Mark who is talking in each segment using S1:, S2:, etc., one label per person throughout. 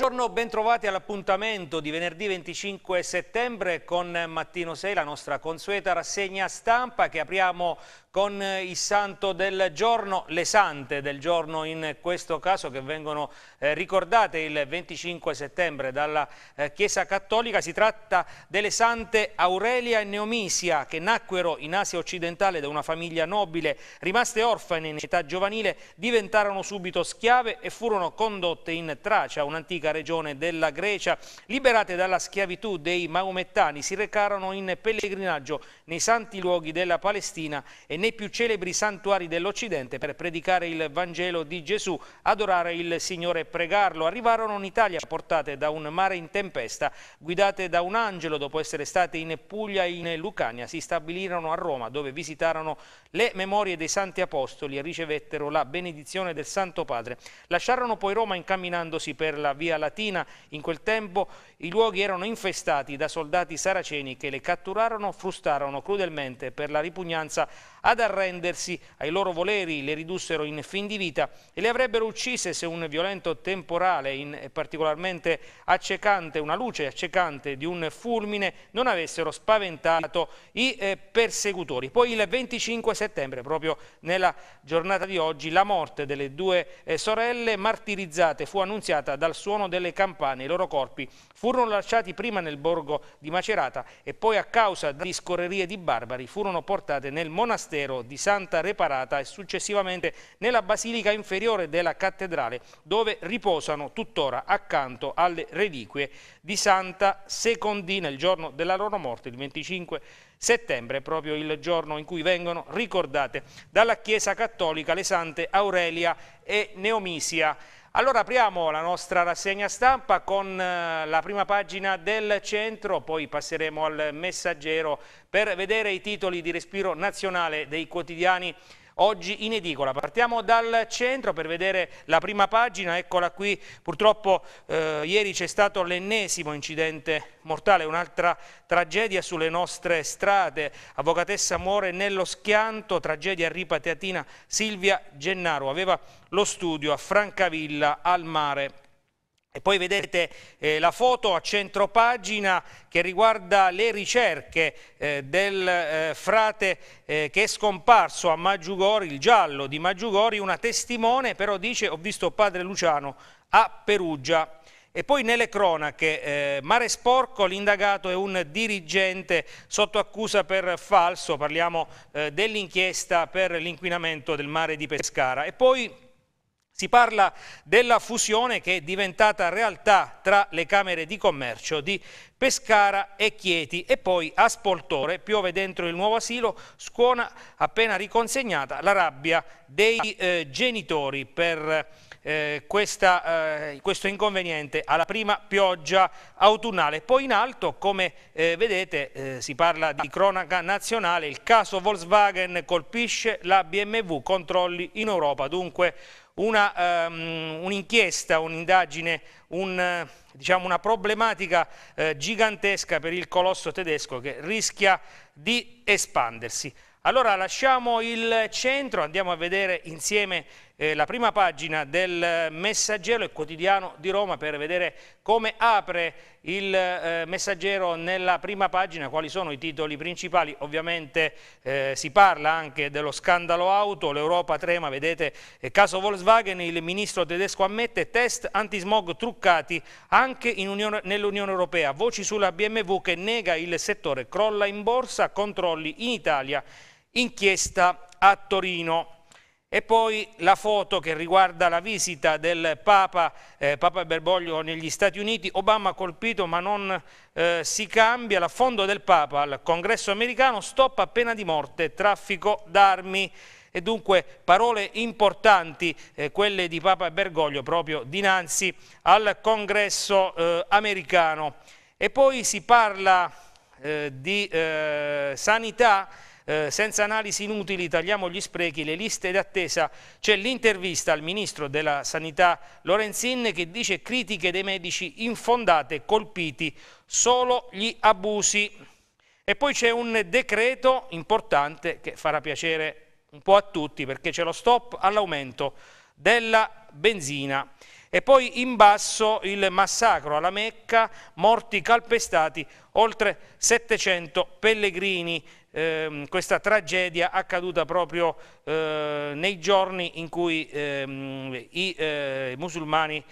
S1: Buongiorno, bentrovati all'appuntamento di venerdì 25 settembre con Mattino 6, la nostra consueta rassegna stampa che apriamo con il santo del giorno, le sante del giorno in questo caso che vengono eh, ricordate il 25 settembre dalla eh, Chiesa Cattolica. Si tratta delle sante Aurelia e Neomisia che nacquero in Asia occidentale da una famiglia nobile, rimaste orfane in età giovanile, diventarono subito schiave e furono condotte in Tracia, un'antica regione della Grecia. Liberate dalla schiavitù dei maomettani, si recarono in pellegrinaggio nei santi luoghi della Palestina e nei più celebri santuari dell'Occidente per predicare il Vangelo di Gesù, adorare il Signore e pregarlo. Arrivarono in Italia portate da un mare in tempesta, guidate da un angelo dopo essere state in Puglia e in Lucania, si stabilirono a Roma dove visitarono le memorie dei santi apostoli e ricevettero la benedizione del Santo Padre. Lasciarono poi Roma incamminandosi per la via Latina. In quel tempo i luoghi erano infestati da soldati saraceni che le catturarono, frustarono crudelmente per la ripugnanza ad arrendersi ai loro voleri, le ridussero in fin di vita e le avrebbero uccise se un violento temporale, in particolarmente accecante, una luce accecante di un fulmine, non avessero spaventato i eh, persecutori. Poi il 25 settembre, proprio nella giornata di oggi, la morte delle due eh, sorelle martirizzate fu annunziata dal suono delle campane, i loro corpi furono furono lasciati prima nel borgo di Macerata e poi a causa di scorrerie di barbari furono portate nel monastero di Santa Reparata e successivamente nella basilica inferiore della cattedrale dove riposano tuttora accanto alle reliquie di Santa Secondina il giorno della loro morte, il 25 settembre, proprio il giorno in cui vengono ricordate dalla Chiesa Cattolica le sante Aurelia e Neomisia. Allora apriamo la nostra rassegna stampa con eh, la prima pagina del centro, poi passeremo al messaggero per vedere i titoli di respiro nazionale dei quotidiani oggi in edicola. Partiamo dal centro per vedere la prima pagina, eccola qui, purtroppo eh, ieri c'è stato l'ennesimo incidente mortale, un'altra tragedia sulle nostre strade, avvocatessa muore nello schianto, tragedia a Ripa Teatina, Silvia Gennaro aveva lo studio a Francavilla al mare e poi vedete eh, la foto a centro pagina che riguarda le ricerche eh, del eh, frate eh, che è scomparso a Maggiugori, il giallo di Maggiugori, una testimone però dice ho visto padre Luciano a Perugia. E poi nelle cronache, eh, Mare Sporco, l'indagato è un dirigente sotto accusa per falso, parliamo eh, dell'inchiesta per l'inquinamento del mare di Pescara. E poi si parla della fusione che è diventata realtà tra le Camere di Commercio di Pescara e Chieti e poi a Spoltore piove dentro il nuovo asilo, scuola appena riconsegnata la rabbia dei eh, genitori per eh, questa, eh, questo inconveniente alla prima pioggia autunnale. Poi in alto, come eh, vedete, eh, si parla di cronaca nazionale, il caso Volkswagen colpisce la BMW, controlli in Europa, dunque una, um, un'inchiesta, un'indagine, un, eh, diciamo una problematica eh, gigantesca per il colosso tedesco che rischia di espandersi. Allora lasciamo il centro, andiamo a vedere insieme eh, la prima pagina del Messaggero, il quotidiano di Roma, per vedere come apre il eh, Messaggero nella prima pagina, quali sono i titoli principali. Ovviamente eh, si parla anche dello scandalo auto, l'Europa trema, vedete, eh, caso Volkswagen, il ministro tedesco ammette test antismog truccati anche nell'Unione Europea, voci sulla BMW che nega il settore, crolla in borsa, controlli in Italia, inchiesta a Torino. E poi la foto che riguarda la visita del Papa, eh, Papa Bergoglio negli Stati Uniti, Obama colpito ma non eh, si cambia, l'affondo del Papa al congresso americano, stop a pena di morte, traffico d'armi. E dunque parole importanti eh, quelle di Papa Bergoglio proprio dinanzi al congresso eh, americano. E poi si parla eh, di eh, sanità eh, senza analisi inutili tagliamo gli sprechi, le liste d'attesa, c'è l'intervista al Ministro della Sanità Lorenzin che dice critiche dei medici infondate, colpiti solo gli abusi. E poi c'è un decreto importante che farà piacere un po' a tutti perché c'è lo stop all'aumento della benzina. E poi in basso il massacro alla Mecca, morti calpestati, oltre 700 pellegrini ehm, questa tragedia accaduta proprio eh, nei giorni in cui ehm, i eh, musulmani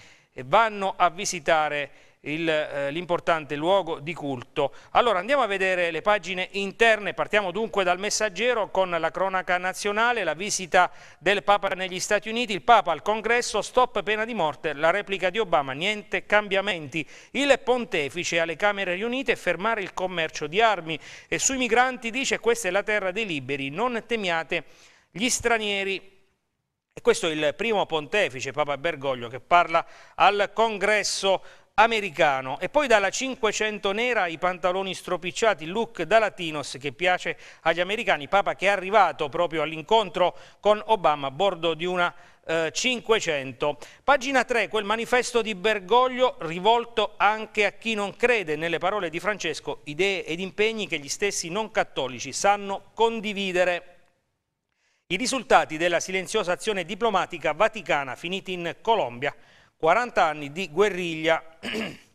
S1: vanno a visitare eh, l'importante eh, luogo di culto. Allora andiamo a vedere le pagine interne, partiamo dunque dal messaggero con la cronaca nazionale, la visita del Papa negli Stati Uniti, il Papa al congresso, stop pena di morte, la replica di Obama, niente cambiamenti, il pontefice alle Camere riunite, fermare il commercio di armi e sui migranti dice questa è la terra dei liberi, non temiate gli stranieri. E questo è il primo pontefice, Papa Bergoglio, che parla al congresso americano e poi dalla 500 nera i pantaloni stropicciati, look da latinos che piace agli americani, Papa che è arrivato proprio all'incontro con Obama a bordo di una eh, 500. Pagina 3, quel manifesto di Bergoglio rivolto anche a chi non crede nelle parole di Francesco, idee ed impegni che gli stessi non cattolici sanno condividere. I risultati della silenziosa azione diplomatica vaticana finiti in Colombia 40 anni di guerriglia.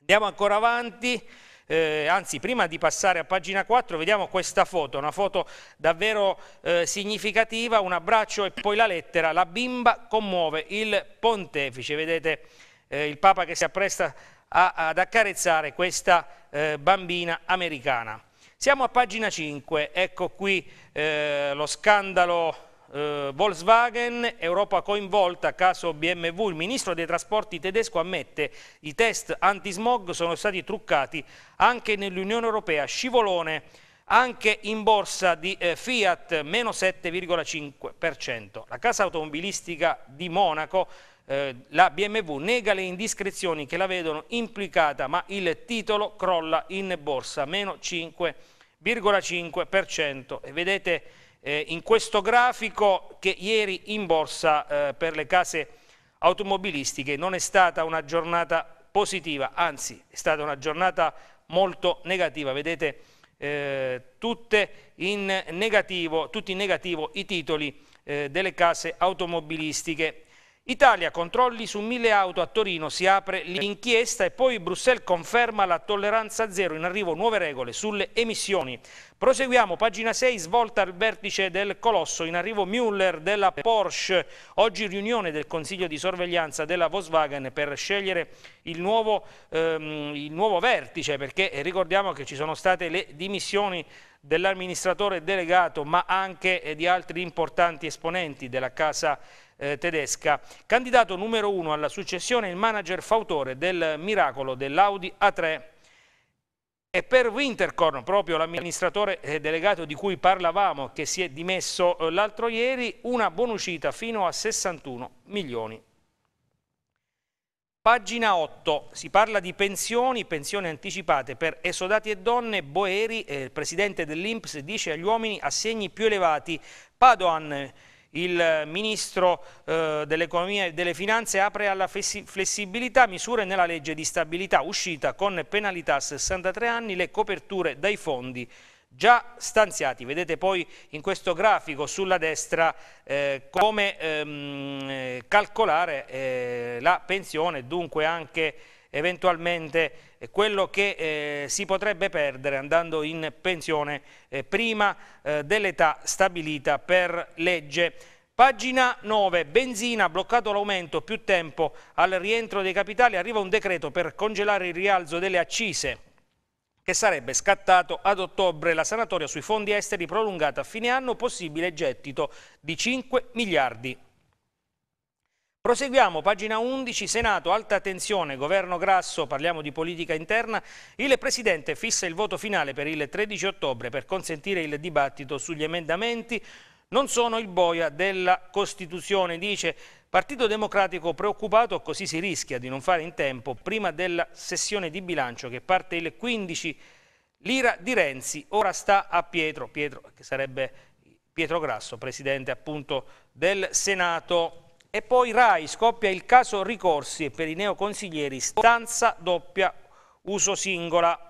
S1: Andiamo ancora avanti. Eh, anzi prima di passare a pagina 4 vediamo questa foto, una foto davvero eh, significativa, un abbraccio e poi la lettera, la bimba commuove il pontefice, vedete eh, il Papa che si appresta a, ad accarezzare questa eh, bambina americana. Siamo a pagina 5, ecco qui eh, lo scandalo eh, Volkswagen, Europa coinvolta, caso BMW, il ministro dei trasporti tedesco ammette i test antismog sono stati truccati anche nell'Unione Europea, scivolone anche in borsa di eh, Fiat, meno 7,5%. La casa automobilistica di Monaco eh, la BMW nega le indiscrezioni che la vedono implicata, ma il titolo crolla in borsa, meno 5,5%. E vedete eh, in questo grafico che ieri in borsa eh, per le case automobilistiche non è stata una giornata positiva, anzi è stata una giornata molto negativa, vedete eh, in negativo, tutti in negativo i titoli eh, delle case automobilistiche Italia, controlli su mille auto a Torino, si apre l'inchiesta e poi Bruxelles conferma la tolleranza zero, in arrivo nuove regole sulle emissioni. Proseguiamo, pagina 6, svolta al vertice del Colosso, in arrivo Müller della Porsche, oggi riunione del Consiglio di sorveglianza della Volkswagen per scegliere il nuovo, ehm, il nuovo vertice, perché eh, ricordiamo che ci sono state le dimissioni dell'amministratore delegato ma anche eh, di altri importanti esponenti della casa eh, tedesca. Candidato numero uno alla successione il manager fautore del miracolo dell'Audi A3 e per Winterkorn, proprio l'amministratore eh, delegato di cui parlavamo, che si è dimesso eh, l'altro ieri, una buonuscita fino a 61 milioni. Pagina 8, si parla di pensioni, pensioni anticipate per esodati e donne, Boeri, eh, presidente dell'Inps, dice agli uomini assegni più elevati, Padoan il Ministro eh, dell'Economia e delle Finanze apre alla flessibilità misure nella legge di stabilità uscita con penalità a 63 anni le coperture dai fondi già stanziati. Vedete poi in questo grafico sulla destra eh, come ehm, calcolare eh, la pensione, dunque anche eventualmente eh, quello che eh, si potrebbe perdere andando in pensione eh, prima eh, dell'età stabilita per legge. Pagina 9, benzina, bloccato l'aumento, più tempo al rientro dei capitali, arriva un decreto per congelare il rialzo delle accise che sarebbe scattato ad ottobre la sanatoria sui fondi esteri prolungata a fine anno, possibile gettito di 5 miliardi Proseguiamo, pagina 11, Senato, alta tensione, governo grasso, parliamo di politica interna. Il Presidente fissa il voto finale per il 13 ottobre per consentire il dibattito sugli emendamenti. Non sono il boia della Costituzione, dice Partito Democratico preoccupato, così si rischia di non fare in tempo prima della sessione di bilancio che parte il 15 L'ira di Renzi ora sta a Pietro, Pietro che sarebbe Pietro Grasso, presidente appunto del Senato. E poi RAI scoppia il caso ricorsi e per i neoconsiglieri, stanza doppia, uso singola.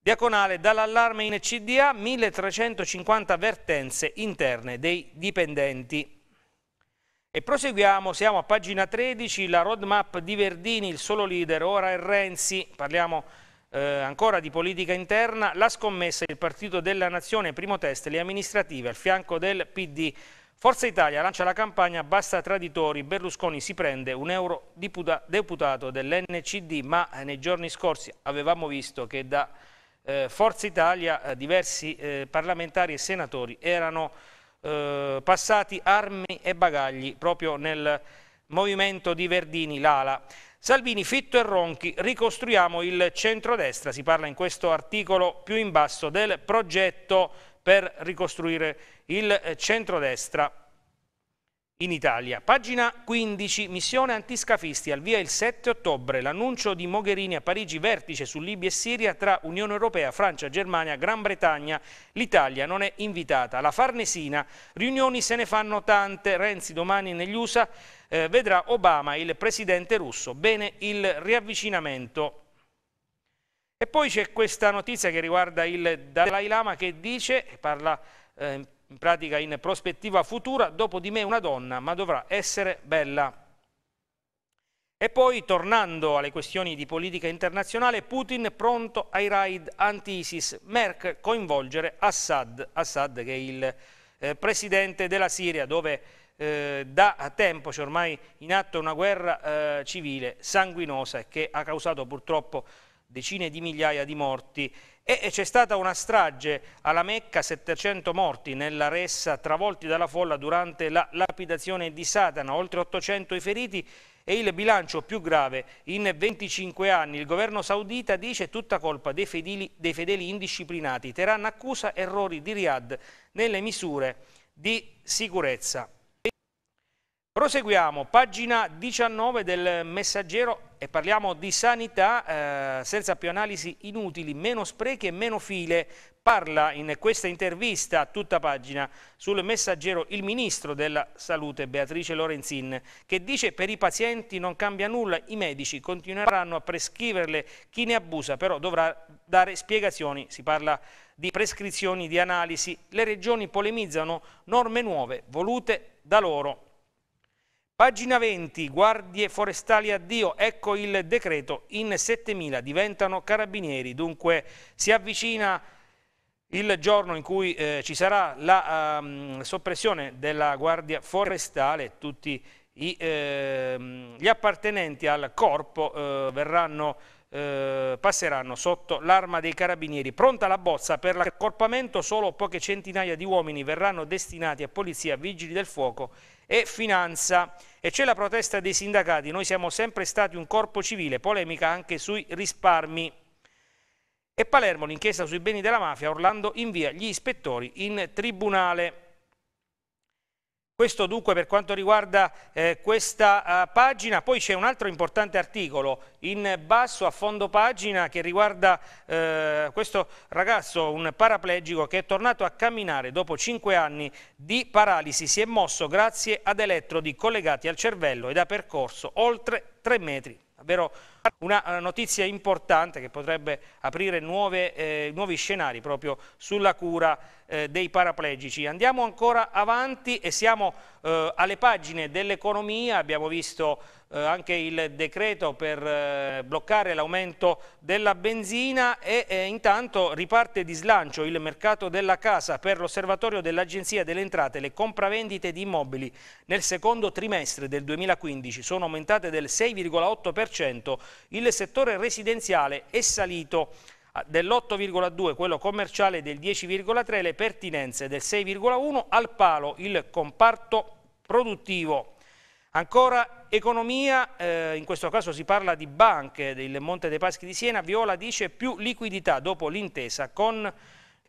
S1: Diaconale dall'allarme in CDA 1350 avvertenze interne dei dipendenti. E proseguiamo, siamo a pagina 13, la roadmap di Verdini, il solo leader, ora è Renzi, parliamo eh, ancora di politica interna, la scommessa del Partito della Nazione, primo test, le amministrative al fianco del PD. Forza Italia lancia la campagna Basta traditori, Berlusconi si prende un euro deputato dell'NCD, ma eh, nei giorni scorsi avevamo visto che da eh, Forza Italia eh, diversi eh, parlamentari e senatori erano eh, passati armi e bagagli proprio nel movimento di Verdini, l'ala. Salvini fitto e ronchi, ricostruiamo il centrodestra, si parla in questo articolo più in basso del progetto per ricostruire il eh, centrodestra in Italia. Pagina 15, missione antiscafisti, al via il 7 ottobre, l'annuncio di Mogherini a Parigi, vertice su Libia e Siria tra Unione Europea, Francia, Germania, Gran Bretagna, l'Italia non è invitata. La Farnesina, riunioni se ne fanno tante, Renzi domani negli USA eh, vedrà Obama, il presidente russo, bene il riavvicinamento e poi c'è questa notizia che riguarda il Dalai Lama che dice, parla eh, in pratica in prospettiva futura, dopo di me una donna, ma dovrà essere bella. E poi, tornando alle questioni di politica internazionale, Putin pronto ai raid anti-ISIS, Merck coinvolgere Assad, Assad che è il eh, presidente della Siria, dove eh, da tempo c'è ormai in atto una guerra eh, civile sanguinosa che ha causato purtroppo decine di migliaia di morti e c'è stata una strage alla Mecca, 700 morti nella ressa travolti dalla folla durante la lapidazione di Satana, oltre 800 i feriti e il bilancio più grave in 25 anni. Il governo saudita dice tutta colpa dei fedeli, dei fedeli indisciplinati. Teheran accusa errori di Riyadh nelle misure di sicurezza. Proseguiamo, pagina 19 del Messaggero e parliamo di sanità eh, senza più analisi inutili, meno sprechi e meno file. Parla in questa intervista, a tutta pagina, sul messaggero il ministro della salute Beatrice Lorenzin che dice per i pazienti non cambia nulla, i medici continueranno a prescriverle, chi ne abusa però dovrà dare spiegazioni, si parla di prescrizioni, di analisi, le regioni polemizzano norme nuove volute da loro. Pagina 20, guardie forestali addio, ecco il decreto, in 7.000 diventano carabinieri, dunque si avvicina il giorno in cui eh, ci sarà la um, soppressione della guardia forestale, tutti i, eh, gli appartenenti al corpo eh, verranno, eh, passeranno sotto l'arma dei carabinieri. Pronta la bozza per l'accorpamento, solo poche centinaia di uomini verranno destinati a polizia, vigili del fuoco e finanza. E c'è la protesta dei sindacati, noi siamo sempre stati un corpo civile, polemica anche sui risparmi. E Palermo, l'inchiesta sui beni della mafia, Orlando invia gli ispettori in tribunale. Questo dunque per quanto riguarda eh, questa eh, pagina, poi c'è un altro importante articolo in basso a fondo pagina che riguarda eh, questo ragazzo, un paraplegico che è tornato a camminare dopo 5 anni di paralisi, si è mosso grazie ad elettrodi collegati al cervello ed ha percorso oltre 3 metri Davvero una eh, notizia importante che potrebbe aprire nuove, eh, nuovi scenari proprio sulla cura eh, dei paraplegici. Andiamo ancora avanti e siamo eh, alle pagine dell'economia, abbiamo visto eh, anche il decreto per eh, bloccare l'aumento della benzina e eh, intanto riparte di slancio il mercato della casa per l'osservatorio dell'Agenzia delle Entrate. Le compravendite di immobili nel secondo trimestre del 2015 sono aumentate del 6,8%, il settore residenziale è salito ah, dell'8,2, quello commerciale del 10,3, le pertinenze del 6,1, al palo il comparto produttivo Ancora economia, eh, in questo caso si parla di banche del Monte dei Paschi di Siena, Viola dice più liquidità dopo l'intesa con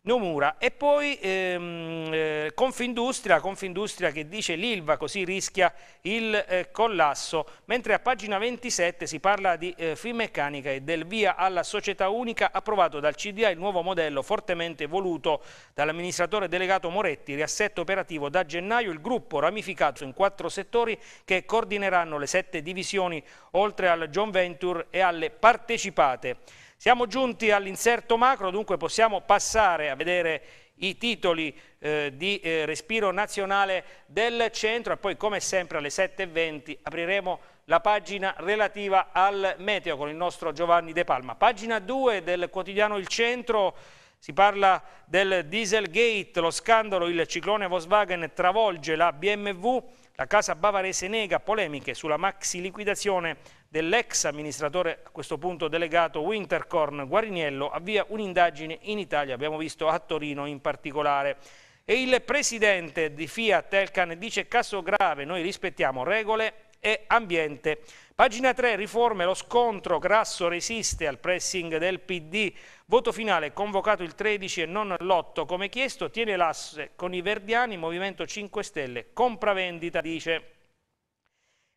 S1: Nomura e poi ehm, eh, Confindustria, Confindustria che dice l'Ilva così rischia il eh, collasso, mentre a pagina 27 si parla di eh, Finmeccanica e del via alla società unica approvato dal CDA il nuovo modello fortemente voluto dall'amministratore delegato Moretti, riassetto operativo da gennaio il gruppo ramificato in quattro settori che coordineranno le sette divisioni oltre al John Venture e alle partecipate. Siamo giunti all'inserto macro, dunque possiamo passare a vedere i titoli eh, di eh, respiro nazionale del centro e poi come sempre alle 7.20 apriremo la pagina relativa al meteo con il nostro Giovanni De Palma. Pagina 2 del quotidiano Il Centro si parla del Dieselgate, lo scandalo, il ciclone Volkswagen travolge la BMW la casa bavarese nega polemiche sulla maxi liquidazione dell'ex amministratore a questo punto delegato Wintercorn Guariniello avvia un'indagine in Italia, abbiamo visto a Torino in particolare. E il presidente di Fiat Elcan dice caso grave, noi rispettiamo regole e ambiente Pagina 3, riforme, lo scontro, Grasso resiste al pressing del PD, voto finale convocato il 13 e non l'8 come chiesto, tiene l'asse con i Verdiani, Movimento 5 Stelle, compravendita dice...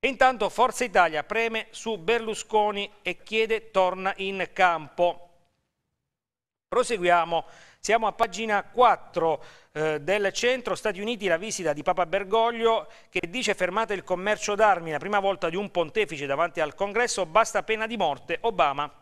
S1: E intanto Forza Italia preme su Berlusconi e chiede torna in campo. Proseguiamo. Siamo a pagina 4 eh, del centro, Stati Uniti, la visita di Papa Bergoglio che dice fermate il commercio d'armi, la prima volta di un pontefice davanti al congresso, basta pena di morte, Obama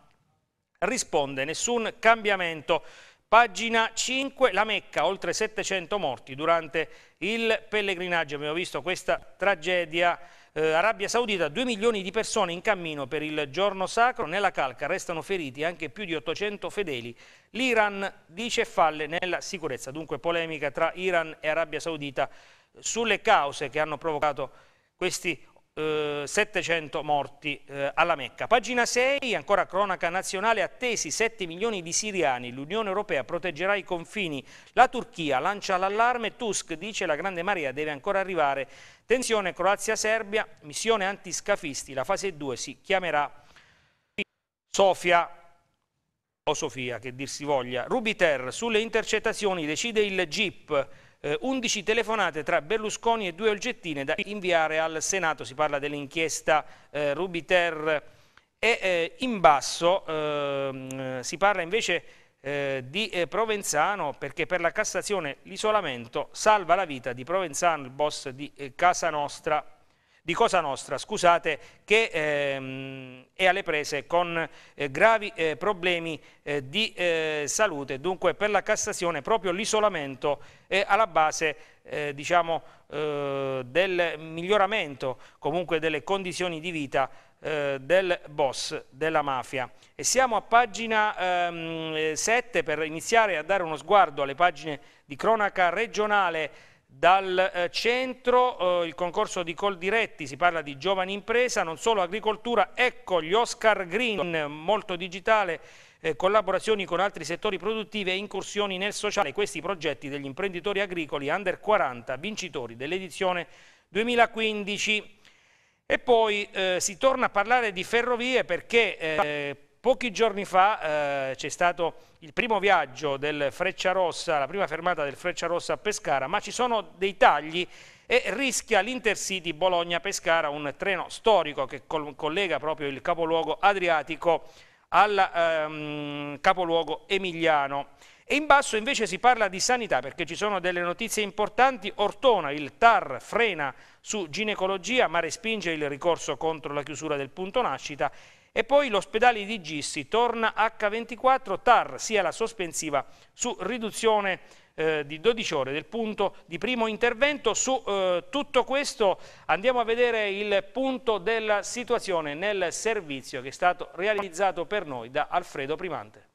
S1: risponde nessun cambiamento. Pagina 5, La Mecca, oltre 700 morti durante il pellegrinaggio. Abbiamo visto questa tragedia eh, Arabia Saudita, 2 milioni di persone in cammino per il giorno sacro, nella calca restano feriti anche più di 800 fedeli, l'Iran dice falle nella sicurezza, dunque polemica tra Iran e Arabia Saudita sulle cause che hanno provocato questi 700 eh, morti eh, alla Mecca. Pagina 6, ancora cronaca nazionale, attesi 7 milioni di siriani, l'Unione Europea proteggerà i confini, la Turchia lancia l'allarme, Tusk dice la grande Maria deve ancora arrivare, tensione Croazia-Serbia, missione antiscafisti, la fase 2 si chiamerà Sofia o Sofia che dir si voglia. Rubiter sulle intercettazioni decide il GIP eh, 11 telefonate tra Berlusconi e due oggettine da inviare al Senato, si parla dell'inchiesta eh, Rubiter e eh, in basso ehm, eh, si parla invece eh, di eh, Provenzano perché per la Cassazione l'isolamento salva la vita di Provenzano, il boss di Casa Nostra di Cosa Nostra, scusate, che ehm, è alle prese con eh, gravi eh, problemi eh, di eh, salute. Dunque per la Cassazione proprio l'isolamento è alla base eh, diciamo, eh, del miglioramento comunque delle condizioni di vita del boss della mafia. E siamo a pagina ehm, 7 per iniziare a dare uno sguardo alle pagine di cronaca regionale dal eh, centro eh, il concorso di Col Diretti, si parla di giovani impresa, non solo agricoltura, ecco gli Oscar Green, molto digitale, eh, collaborazioni con altri settori produttivi e incursioni nel sociale, questi progetti degli imprenditori agricoli under 40, vincitori dell'edizione 2015. E poi eh, si torna a parlare di ferrovie perché eh, Pochi giorni fa eh, c'è stato il primo viaggio del Freccia Rossa, la prima fermata del Freccia Rossa a Pescara, ma ci sono dei tagli e rischia l'Intercity Bologna-Pescara, un treno storico che collega proprio il capoluogo adriatico al ehm, capoluogo emiliano. E in basso invece si parla di sanità perché ci sono delle notizie importanti. Ortona, il TAR frena su ginecologia ma respinge il ricorso contro la chiusura del punto nascita e poi l'ospedale di Gissi torna H24 TAR, sia la sospensiva su riduzione eh, di 12 ore del punto di primo intervento. Su eh, tutto questo andiamo a vedere il punto della situazione nel servizio che è stato realizzato per noi da Alfredo Primante.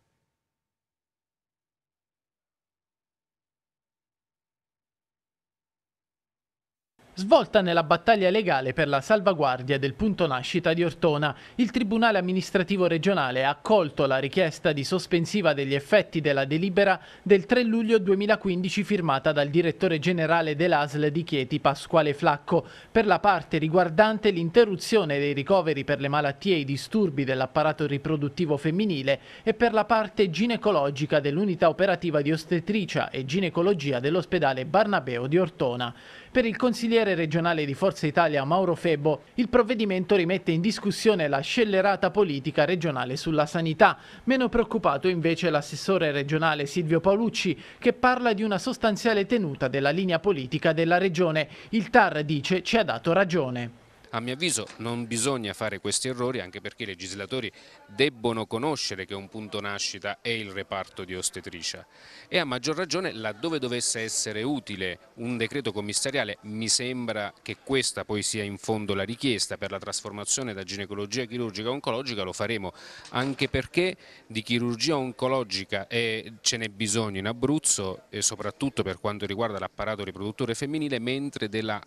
S2: Svolta nella battaglia legale per la salvaguardia del punto nascita di Ortona, il Tribunale amministrativo regionale ha accolto la richiesta di sospensiva degli effetti della delibera del 3 luglio 2015 firmata dal direttore generale dell'ASL di Chieti Pasquale Flacco per la parte riguardante l'interruzione dei ricoveri per le malattie e i disturbi dell'apparato riproduttivo femminile e per la parte ginecologica dell'unità operativa di ostetricia e ginecologia dell'ospedale Barnabeo di Ortona. Per il consigliere regionale di Forza Italia Mauro Febo, il provvedimento rimette in discussione la scellerata politica regionale sulla sanità. Meno preoccupato invece l'assessore regionale Silvio Paolucci, che parla di una sostanziale tenuta della linea politica della regione. Il TAR dice ci ha dato ragione.
S3: A mio avviso non bisogna fare questi errori anche perché i legislatori debbono conoscere che un punto nascita è il reparto di ostetricia e a maggior ragione laddove dovesse essere utile un decreto commissariale mi sembra che questa poi sia in fondo la richiesta per la trasformazione da ginecologia chirurgica oncologica lo faremo anche perché di chirurgia oncologica eh, ce n'è bisogno in Abruzzo e soprattutto per quanto riguarda l'apparato riproduttore femminile mentre della,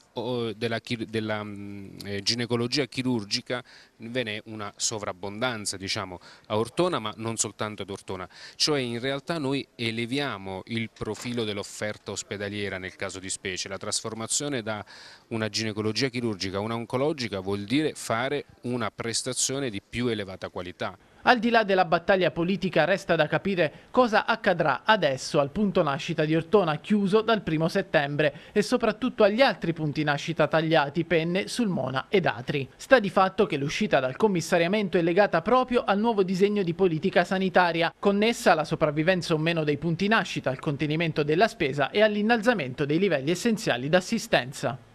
S3: della, della mm, eh, ginecologia chirurgica ve n'è una sovrabbondanza diciamo, a Ortona ma non soltanto ad Ortona, cioè in realtà noi eleviamo il profilo dell'offerta ospedaliera nel caso di specie, la trasformazione da una ginecologia chirurgica a una oncologica vuol dire fare una prestazione di più elevata qualità
S2: al di là della battaglia politica resta da capire cosa accadrà adesso al punto nascita di Ortona chiuso dal 1 settembre e soprattutto agli altri punti nascita tagliati, Penne, Sulmona ed Atri. Sta di fatto che l'uscita dal commissariamento è legata proprio al nuovo disegno di politica sanitaria, connessa alla sopravvivenza o meno dei punti nascita, al contenimento della spesa e all'innalzamento dei livelli essenziali d'assistenza.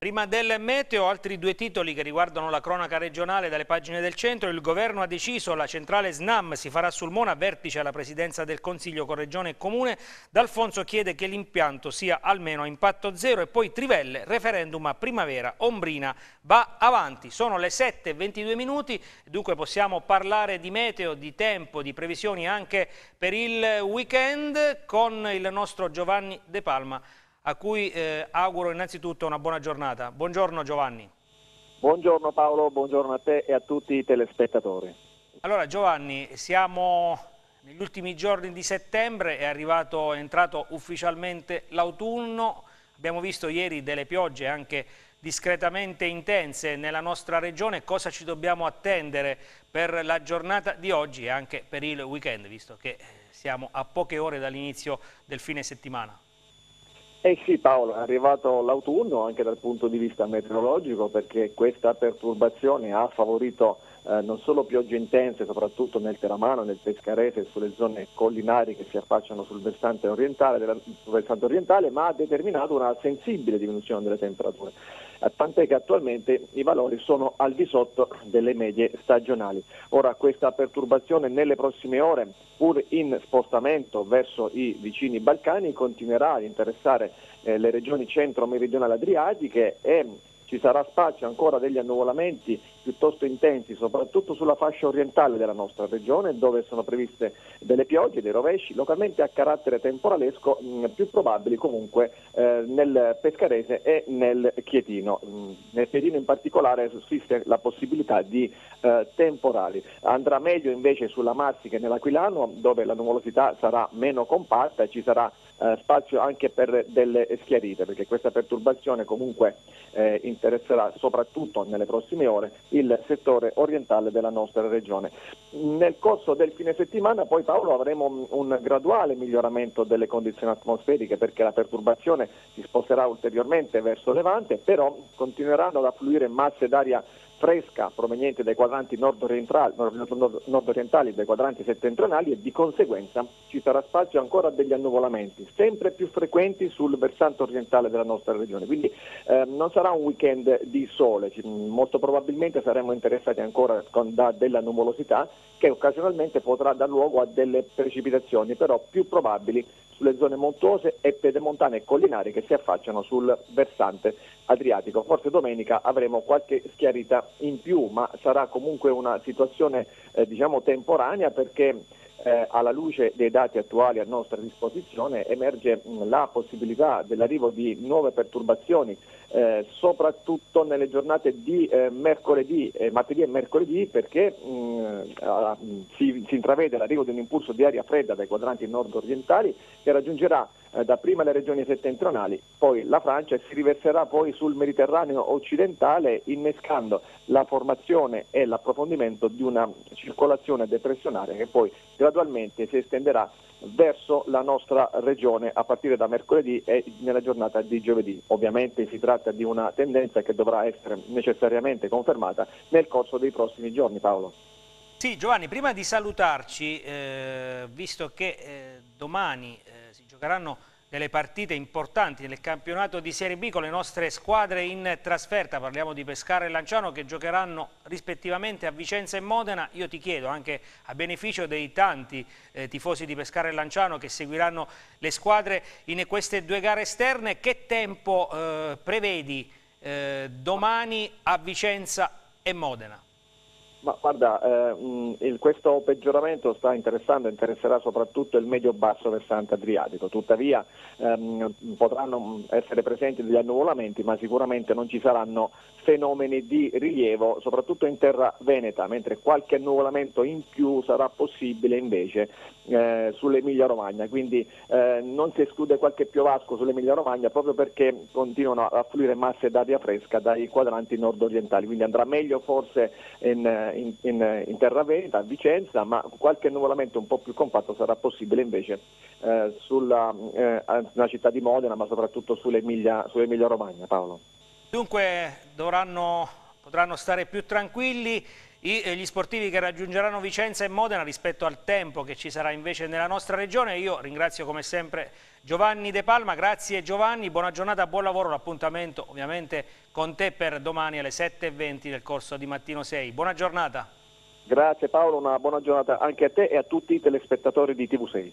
S1: Prima del meteo, altri due titoli che riguardano la cronaca regionale dalle pagine del centro. Il governo ha deciso, la centrale SNAM si farà sul Mona, vertice alla presidenza del Consiglio con Regione e Comune. D'Alfonso chiede che l'impianto sia almeno a impatto zero e poi Trivelle, referendum a primavera, Ombrina va avanti. Sono le 7.22 minuti, dunque possiamo parlare di meteo, di tempo, di previsioni anche per il weekend con il nostro Giovanni De Palma a cui eh, auguro innanzitutto una buona giornata. Buongiorno Giovanni.
S4: Buongiorno Paolo, buongiorno a te e a tutti i telespettatori.
S1: Allora Giovanni, siamo negli ultimi giorni di settembre, è, arrivato, è entrato ufficialmente l'autunno, abbiamo visto ieri delle piogge anche discretamente intense nella nostra regione, cosa ci dobbiamo attendere per la giornata di oggi e anche per il weekend, visto che eh, siamo a poche ore dall'inizio del fine settimana?
S4: Eh sì Paolo, è arrivato l'autunno anche dal punto di vista meteorologico perché questa perturbazione ha favorito eh, non solo piogge intense soprattutto nel Teramano, nel Pescarese e sulle zone collinari che si affacciano sul versante orientale, della, sul versante orientale ma ha determinato una sensibile diminuzione delle temperature. Eh, tant'è che attualmente i valori sono al di sotto delle medie stagionali. Ora questa perturbazione nelle prossime ore, pur in spostamento verso i vicini Balcani, continuerà ad interessare eh, le regioni centro-meridionali adriatiche e ci sarà spazio ancora degli annuvolamenti piuttosto intensi, soprattutto sulla fascia orientale della nostra regione, dove sono previste delle piogge, dei rovesci, localmente a carattere temporalesco, mh, mm, più probabili comunque eh, nel Pescarese e nel Chietino. Mh, mm, nel Chietino in particolare sussiste la possibilità di eh, temporali. Andrà meglio invece sulla Marsica e nell'Aquilano, dove la nuvolosità sarà meno compatta e ci sarà eh, spazio anche per delle schiarite, perché questa perturbazione comunque eh, interesserà soprattutto nelle prossime ore il settore orientale della nostra regione. Nel corso del fine settimana poi Paolo avremo un graduale miglioramento delle condizioni atmosferiche perché la perturbazione si sposterà ulteriormente verso Levante, però continueranno ad affluire masse d'aria fresca proveniente dai quadranti nord-orientali, e dai quadranti settentrionali e di conseguenza ci sarà spazio ancora degli annuvolamenti sempre più frequenti sul versante orientale della nostra regione. Quindi eh, non sarà un weekend di sole, molto probabilmente saremo interessati ancora con, da della nuvolosità che occasionalmente potrà dar luogo a delle precipitazioni però più probabili sulle zone montuose e pedemontane e collinari che si affacciano sul versante adriatico. Forse domenica avremo qualche schiarita in più, ma sarà comunque una situazione eh, diciamo temporanea perché eh, alla luce dei dati attuali a nostra disposizione emerge mh, la possibilità dell'arrivo di nuove perturbazioni eh, soprattutto nelle giornate di eh, mercoledì, eh, martedì e mercoledì perché mh, mm, si, si, intravede l'arrivo di un impulso di aria fredda dai quadranti nord-orientali che raggiungerà eh, dapprima le regioni settentrionali, poi la Francia e si riverserà poi sul Mediterraneo occidentale innescando la formazione e l'approfondimento di una circolazione depressionaria che poi gradualmente si estenderà verso la nostra regione a partire da mercoledì e nella giornata di giovedì. Ovviamente si tratta di una tendenza che dovrà essere necessariamente confermata nel corso dei prossimi giorni, Paolo.
S1: Sì, Giovanni, prima di salutarci, eh, visto che eh, domani eh, si giocheranno delle partite importanti nel campionato di Serie B con le nostre squadre in trasferta. Parliamo di Pescara e Lanciano che giocheranno rispettivamente a Vicenza e Modena. Io ti chiedo, anche a beneficio dei tanti eh, tifosi di Pescara e Lanciano che seguiranno le squadre in queste due gare esterne, che tempo eh, prevedi eh, domani a Vicenza e Modena?
S4: Ma guarda, eh, mm, il, questo peggioramento sta interessando e interesserà soprattutto il medio-basso versante adriatico, tuttavia ehm, potranno mm, essere presenti degli annuvolamenti, ma sicuramente non ci saranno fenomeni di rilievo, soprattutto in terra veneta, mentre qualche annuvolamento in più sarà possibile invece eh, sull'Emilia-Romagna, quindi eh, non si esclude qualche piovasco sull'Emilia-Romagna proprio perché continuano a fluire masse d'aria fresca dai quadranti nord-orientali, quindi andrà meglio forse in, in, in, in terra veneta, a Vicenza, ma qualche nuvolamento un po' più compatto sarà possibile invece eh, sulla, eh, città di Modena, ma soprattutto sull'Emilia, sull'Emilia Romagna. Paolo.
S1: Dunque dovranno, potranno stare più tranquilli. Eh, gli sportivi che raggiungeranno Vicenza e Modena rispetto al tempo che ci sarà invece nella nostra regione. Io ringrazio come sempre Giovanni De Palma, grazie Giovanni, buona giornata, buon lavoro, l'appuntamento ovviamente con te per domani alle 7.20 del corso di Mattino 6. Buona giornata.
S4: Grazie Paolo, una buona giornata anche a te e a tutti i telespettatori di TV6.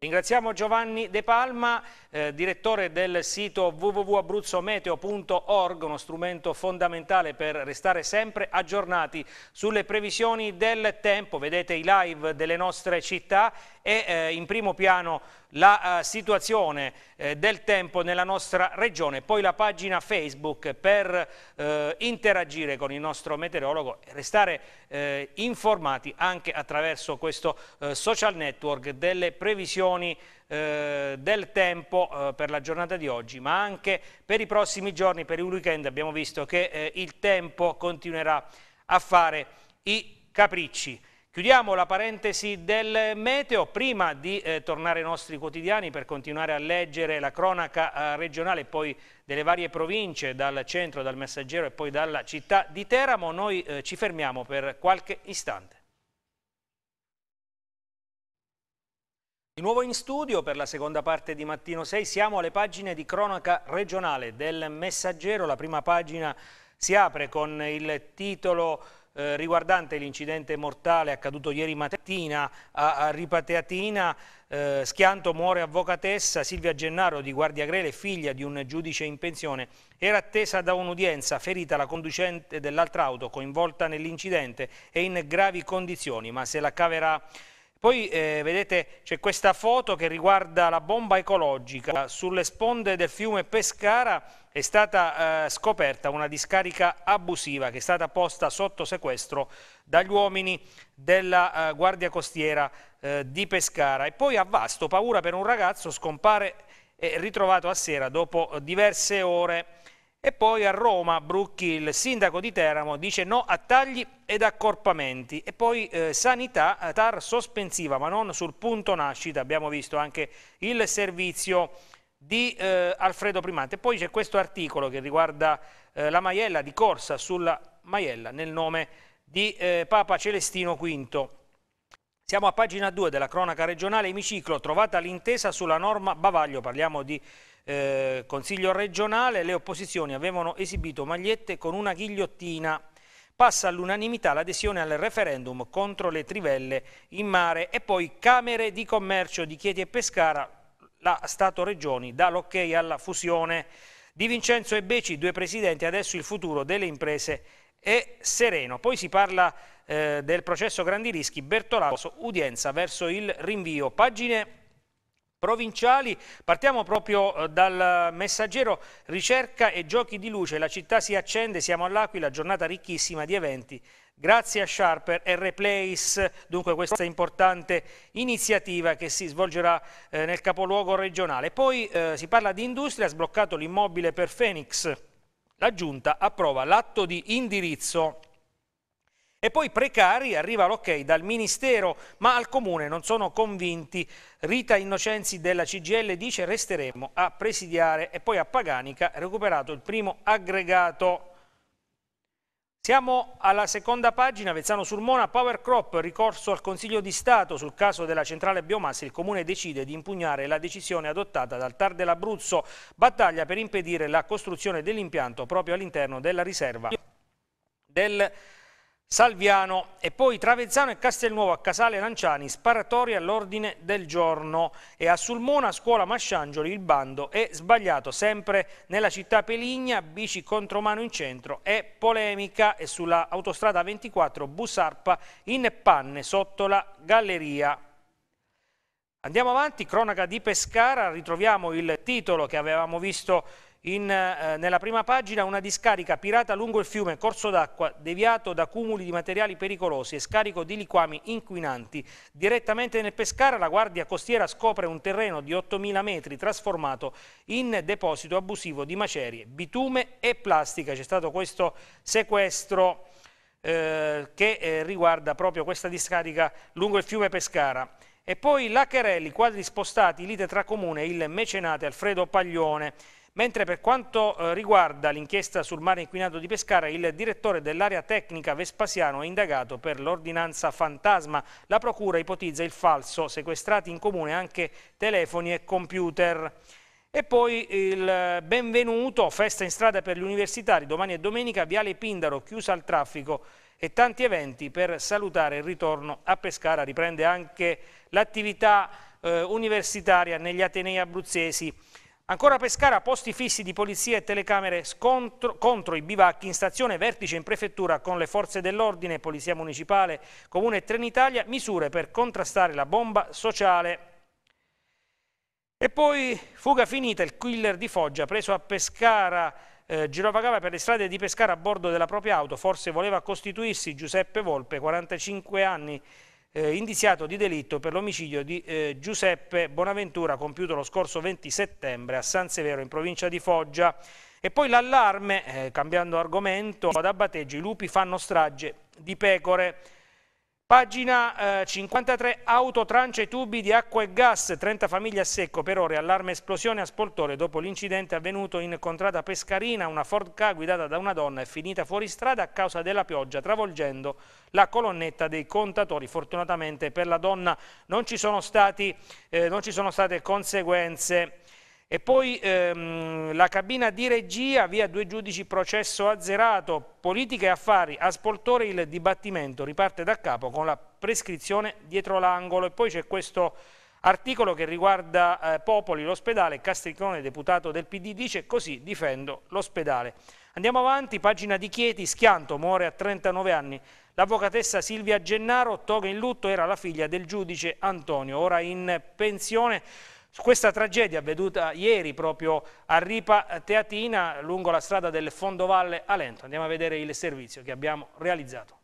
S1: Ringraziamo Giovanni De Palma eh, direttore del sito www.abruzzometeo.org, uno strumento fondamentale per restare sempre aggiornati sulle previsioni del tempo. Vedete i live delle nostre città e eh, in primo piano la uh, situazione eh, del tempo nella nostra regione, poi la pagina Facebook per eh, interagire con il nostro meteorologo e restare eh, informati anche attraverso questo eh, social network delle previsioni eh, del tempo eh, per la giornata di oggi, ma anche per i prossimi giorni, per il weekend, abbiamo visto che eh, il tempo continuerà a fare i capricci. Chiudiamo la parentesi del meteo, prima di eh, tornare ai nostri quotidiani per continuare a leggere la cronaca eh, regionale e poi delle varie province, dal centro, dal messaggero e poi dalla città di Teramo, noi eh, ci fermiamo per qualche istante. Di nuovo in studio per la seconda parte di Mattino 6 siamo alle pagine di cronaca regionale del Messaggero. La prima pagina si apre con il titolo eh, riguardante l'incidente mortale accaduto ieri mattina a, a Ripateatina. Eh, Schianto muore avvocatessa, Silvia Gennaro di Guardia Grele, figlia di un giudice in pensione, era attesa da un'udienza, ferita la conducente dell'altra auto coinvolta nell'incidente e in gravi condizioni, ma se la caverà poi eh, vedete c'è questa foto che riguarda la bomba ecologica. Sulle sponde del fiume Pescara è stata eh, scoperta una discarica abusiva che è stata posta sotto sequestro dagli uomini della eh, Guardia Costiera eh, di Pescara. E poi a Vasto, paura per un ragazzo, scompare e eh, ritrovato a sera dopo diverse ore e poi a Roma, Brucchi, il sindaco di Teramo, dice no a tagli ed accorpamenti. E poi eh, sanità, eh, TAR sospensiva, ma non sul punto nascita. Abbiamo visto anche il servizio di eh, Alfredo Primante. Poi c'è questo articolo che riguarda eh, la maiella di corsa sulla maiella nel nome di eh, Papa Celestino V. Siamo a pagina 2 della cronaca regionale. Emiciclo, trovata l'intesa sulla norma Bavaglio, parliamo di eh, Consiglio regionale le opposizioni avevano esibito magliette con una ghigliottina. Passa all'unanimità l'adesione al referendum contro le trivelle in mare e poi Camere di Commercio di Chieti e Pescara, la Stato-Regioni dà l'ok ok alla fusione. Di Vincenzo e Beci, due presidenti, adesso il futuro delle imprese è sereno. Poi si parla eh, del processo Grandi Rischi, Bertolaso, udienza verso il rinvio. Pagine provinciali. Partiamo proprio eh, dal messaggero Ricerca e giochi di luce, la città si accende, siamo all'Aquila, giornata ricchissima di eventi. Grazie a Sharper e Replace, dunque questa importante iniziativa che si svolgerà eh, nel capoluogo regionale. Poi eh, si parla di industria, sbloccato l'immobile per Phoenix. La Giunta approva l'atto di indirizzo e poi precari arriva l'ok dal Ministero, ma al Comune non sono convinti. Rita Innocenzi della CGL dice resteremo a presidiare e poi a Paganica recuperato il primo aggregato. Siamo alla seconda pagina, Vezzano sul Mona, Power Crop, ricorso al Consiglio di Stato sul caso della centrale biomassa, il Comune decide di impugnare la decisione adottata dal TAR dell'Abruzzo, battaglia per impedire la costruzione dell'impianto proprio all'interno della riserva del Salviano e poi Travezzano e Castelnuovo a Casale Lanciani, sparatoria all'ordine del giorno e a Sulmona, scuola Masciangioli, il bando è sbagliato, sempre nella città Peligna, bici contro mano in centro e polemica e sulla autostrada 24 Busarpa in panne sotto la galleria. Andiamo avanti, cronaca di Pescara, ritroviamo il titolo che avevamo visto in, eh, nella prima pagina una discarica pirata lungo il fiume, corso d'acqua, deviato da cumuli di materiali pericolosi e scarico di liquami inquinanti. Direttamente nel Pescara la Guardia Costiera scopre un terreno di 8.000 metri trasformato in deposito abusivo di macerie, bitume e plastica. C'è stato questo sequestro eh, che eh, riguarda proprio questa discarica lungo il fiume Pescara. E poi Laccherelli, quadri spostati, lite tra comune e il mecenate Alfredo Paglione. Mentre per quanto eh, riguarda l'inchiesta sul mare inquinato di Pescara, il direttore dell'area tecnica Vespasiano è indagato per l'ordinanza fantasma. La procura ipotizza il falso, sequestrati in comune anche telefoni e computer. E poi il benvenuto, festa in strada per gli universitari, domani e domenica, Viale Pindaro chiusa al traffico e tanti eventi per salutare il ritorno a Pescara. Riprende anche l'attività eh, universitaria negli Atenei abruzzesi Ancora a Pescara, posti fissi di polizia e telecamere scontro, contro i bivacchi in stazione vertice in prefettura con le forze dell'ordine, polizia municipale, comune e Trenitalia, misure per contrastare la bomba sociale. E poi fuga finita, il killer di Foggia preso a Pescara, eh, girovagava per le strade di Pescara a bordo della propria auto, forse voleva costituirsi Giuseppe Volpe, 45 anni, eh, indiziato di delitto per l'omicidio di eh, Giuseppe Bonaventura compiuto lo scorso 20 settembre a San Severo in provincia di Foggia. E poi l'allarme, eh, cambiando argomento, ad Abbateggi i lupi fanno strage di pecore. Pagina eh, 53, autotrance tubi di acqua e gas, 30 famiglie a secco per ore, allarme esplosione a Spoltore dopo l'incidente avvenuto in contrada Pescarina, una Ford K guidata da una donna è finita fuori strada a causa della pioggia, travolgendo la colonnetta dei contatori. Fortunatamente per la donna non ci sono, stati, eh, non ci sono state conseguenze e poi ehm, la cabina di regia, via due giudici, processo azzerato, politica e affari, a Spoltore il dibattimento riparte da capo con la prescrizione dietro l'angolo. E poi c'è questo articolo che riguarda eh, Popoli, l'ospedale, Castricone, deputato del PD, dice così difendo l'ospedale. Andiamo avanti, pagina di Chieti, Schianto, muore a 39 anni. L'avvocatessa Silvia Gennaro, toga in lutto, era la figlia del giudice Antonio, ora in pensione questa tragedia avvenuta ieri proprio a Ripa Teatina lungo la strada del Fondovalle a Lento. Andiamo a vedere il servizio che abbiamo realizzato.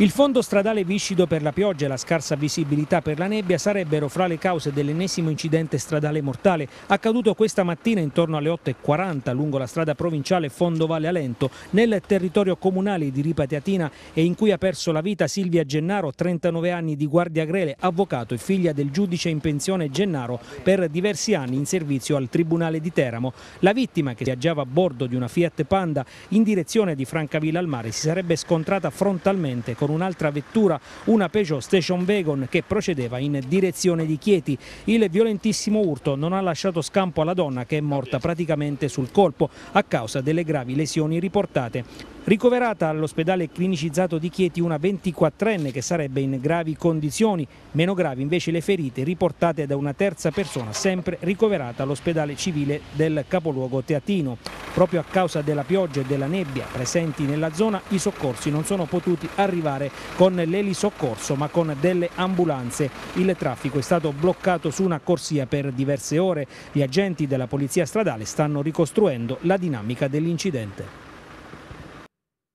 S1: Il fondo stradale viscido per la pioggia e la scarsa visibilità per la nebbia sarebbero fra le cause dell'ennesimo incidente stradale mortale accaduto questa mattina intorno alle 8.40 lungo la strada provinciale Fondo Fondovalle Alento nel territorio comunale di Ripatiatina e in cui ha perso la vita Silvia Gennaro, 39 anni di guardia grele, avvocato e figlia del giudice in pensione Gennaro per diversi anni in servizio al Tribunale di Teramo. La vittima che viaggiava a bordo di una Fiat Panda in direzione di Francavilla al mare si sarebbe scontrata frontalmente con con un'altra vettura, una Peugeot Station Wagon che procedeva in direzione di Chieti. Il violentissimo urto non ha lasciato scampo alla donna che è morta praticamente sul colpo a causa delle gravi lesioni riportate. Ricoverata all'ospedale clinicizzato di Chieti una 24enne che sarebbe in gravi condizioni, meno gravi invece le ferite riportate da una terza persona sempre ricoverata all'ospedale civile del capoluogo teatino. Proprio a causa della pioggia e della nebbia presenti nella zona i soccorsi non sono potuti arrivare con l'elisoccorso ma con delle ambulanze. Il traffico è stato bloccato su una corsia per diverse ore. Gli agenti della polizia stradale stanno ricostruendo la dinamica dell'incidente.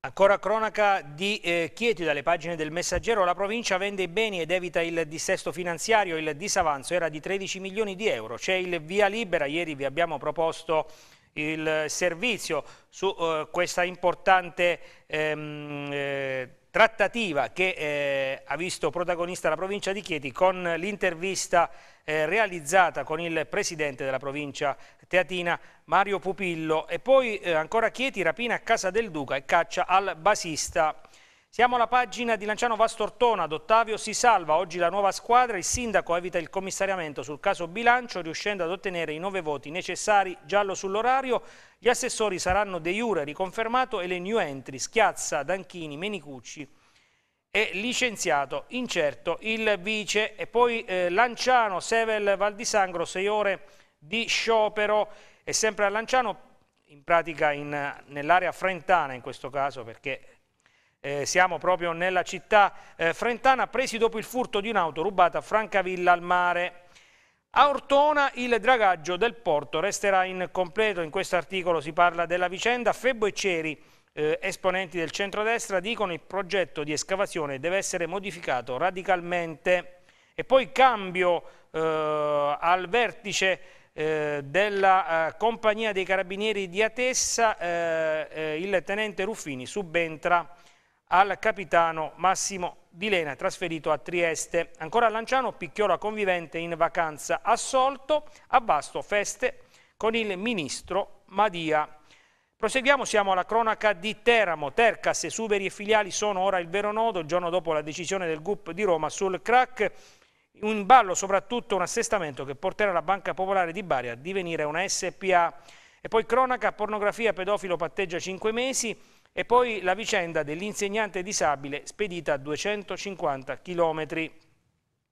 S1: Ancora cronaca di eh, Chieti dalle pagine del Messaggero, la provincia vende i beni ed evita il dissesto finanziario, il disavanzo era di 13 milioni di euro, c'è il via libera, ieri vi abbiamo proposto il servizio su eh, questa importante ehm, eh, trattativa che eh, ha visto protagonista la provincia di Chieti con l'intervista eh, realizzata con il presidente della provincia teatina Mario Pupillo e poi eh, ancora Chieti rapina a casa del Duca e caccia al basista siamo alla pagina di Lanciano Vastortona, ad Ottavio si salva oggi la nuova squadra, il sindaco evita il commissariamento sul caso bilancio riuscendo ad ottenere i nove voti necessari giallo sull'orario, gli assessori saranno de jure riconfermato e le new entry Schiazza, Danchini, Menicucci e licenziato incerto il vice e poi eh, Lanciano, Sevel, Val di Sangro, sei ore di sciopero e sempre a Lanciano in pratica nell'area frentana in questo caso perché eh, siamo proprio nella città eh, frentana, presi dopo il furto di un'auto rubata a Francavilla al mare. A Ortona il dragaggio del porto resterà incompleto, in questo articolo si parla della vicenda, Febbo e Ceri, eh, esponenti del centrodestra, dicono il progetto di escavazione deve essere modificato radicalmente e poi cambio eh, al vertice eh, della eh, compagnia dei carabinieri di Atessa eh, il tenente Ruffini subentra al capitano Massimo Di Lena, trasferito a Trieste. Ancora a Lanciano, Picchiola convivente in vacanza, assolto, a Basto feste con il ministro Madia. Proseguiamo, siamo alla cronaca di Teramo. Tercas, esuberi e filiali sono ora il vero nodo, il giorno dopo la decisione del GUP di Roma sul crack. Un ballo soprattutto un assestamento che porterà la Banca Popolare di Bari a divenire una SPA. E poi cronaca, pornografia, pedofilo patteggia 5 mesi. E poi la vicenda dell'insegnante disabile spedita a 250 km.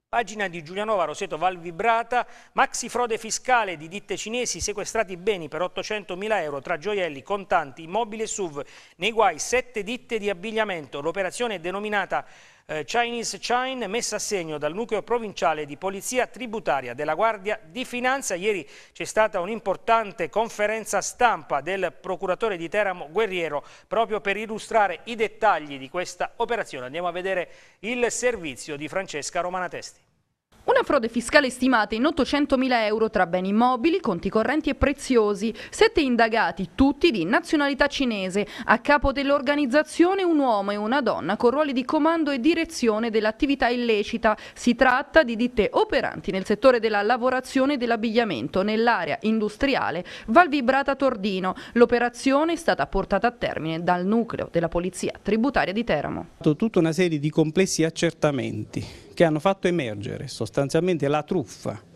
S1: Pagina di Giulianova, Roseto Valvibrata, maxi frode fiscale di ditte cinesi, sequestrati beni per 800.000 euro tra gioielli, contanti, immobili e SUV. Nei guai sette ditte di abbigliamento. L'operazione è denominata eh, Chinese Chine messa a segno dal nucleo provinciale di polizia tributaria della Guardia di Finanza. Ieri c'è stata un'importante conferenza stampa del procuratore di Teramo Guerriero proprio per illustrare i dettagli di questa operazione. Andiamo a vedere il servizio di Francesca Romanatesti.
S5: Una frode fiscale stimata in 800.000 euro tra beni immobili, conti correnti e preziosi. Sette indagati, tutti di nazionalità cinese. A capo dell'organizzazione un uomo e una donna con ruoli di comando e direzione dell'attività illecita. Si tratta di ditte operanti nel settore della lavorazione e dell'abbigliamento nell'area industriale Valvibrata Tordino. L'operazione è stata portata a termine dal nucleo della Polizia Tributaria di Teramo.
S6: Tutta una serie di complessi accertamenti che hanno fatto emergere sostanzialmente la truffa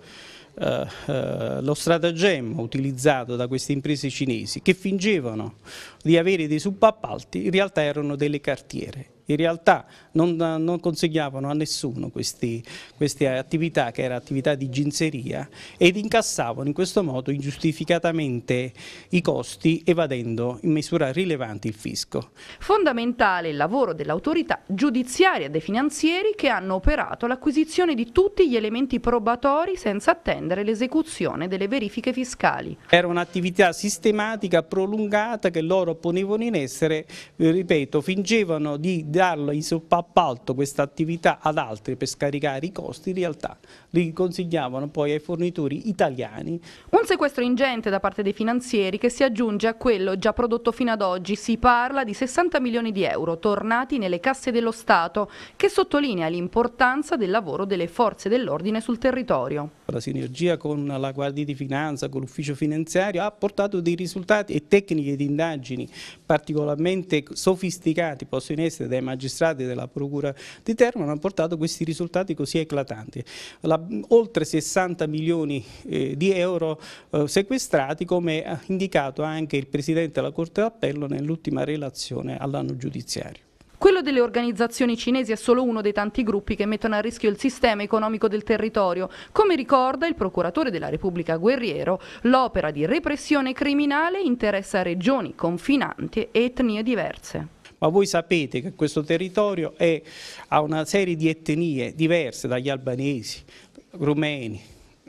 S6: Uh, uh, lo stratagemma utilizzato da queste imprese cinesi che fingevano di avere dei subappalti in realtà erano delle cartiere in realtà non, non consegnavano a nessuno questi, queste attività, che era attività di ginseria ed incassavano in questo modo ingiustificatamente i costi evadendo in misura rilevante il fisco.
S5: Fondamentale il lavoro dell'autorità giudiziaria dei finanzieri che hanno operato l'acquisizione di tutti gli elementi probatori senza attendere l'esecuzione delle verifiche fiscali.
S6: Era un'attività sistematica, prolungata che loro ponevano in essere, eh, ripeto, fingevano di darlo in subappalto questa attività ad altri per scaricare i costi, in realtà li consigliavano poi ai fornitori italiani.
S5: Un sequestro ingente da parte dei finanzieri che si aggiunge a quello già prodotto fino ad oggi. Si parla di 60 milioni di euro tornati nelle casse dello Stato, che sottolinea l'importanza del lavoro delle forze dell'ordine sul territorio.
S6: La sinergia con la Guardia di Finanza, con l'ufficio finanziario, ha portato dei risultati e tecniche di indagini particolarmente sofisticati possono essere dai magistrati della Procura di Termano hanno portato questi risultati così eclatanti. La, oltre 60 milioni eh, di euro eh, sequestrati come ha indicato anche il Presidente della Corte d'Appello nell'ultima relazione all'anno giudiziario.
S5: Quello delle organizzazioni cinesi è solo uno dei tanti gruppi che mettono a rischio il sistema economico del territorio. Come ricorda il procuratore della Repubblica Guerriero, l'opera di repressione criminale interessa regioni confinanti e etnie diverse
S6: ma voi sapete che questo territorio è, ha una serie di etnie diverse dagli albanesi, rumeni,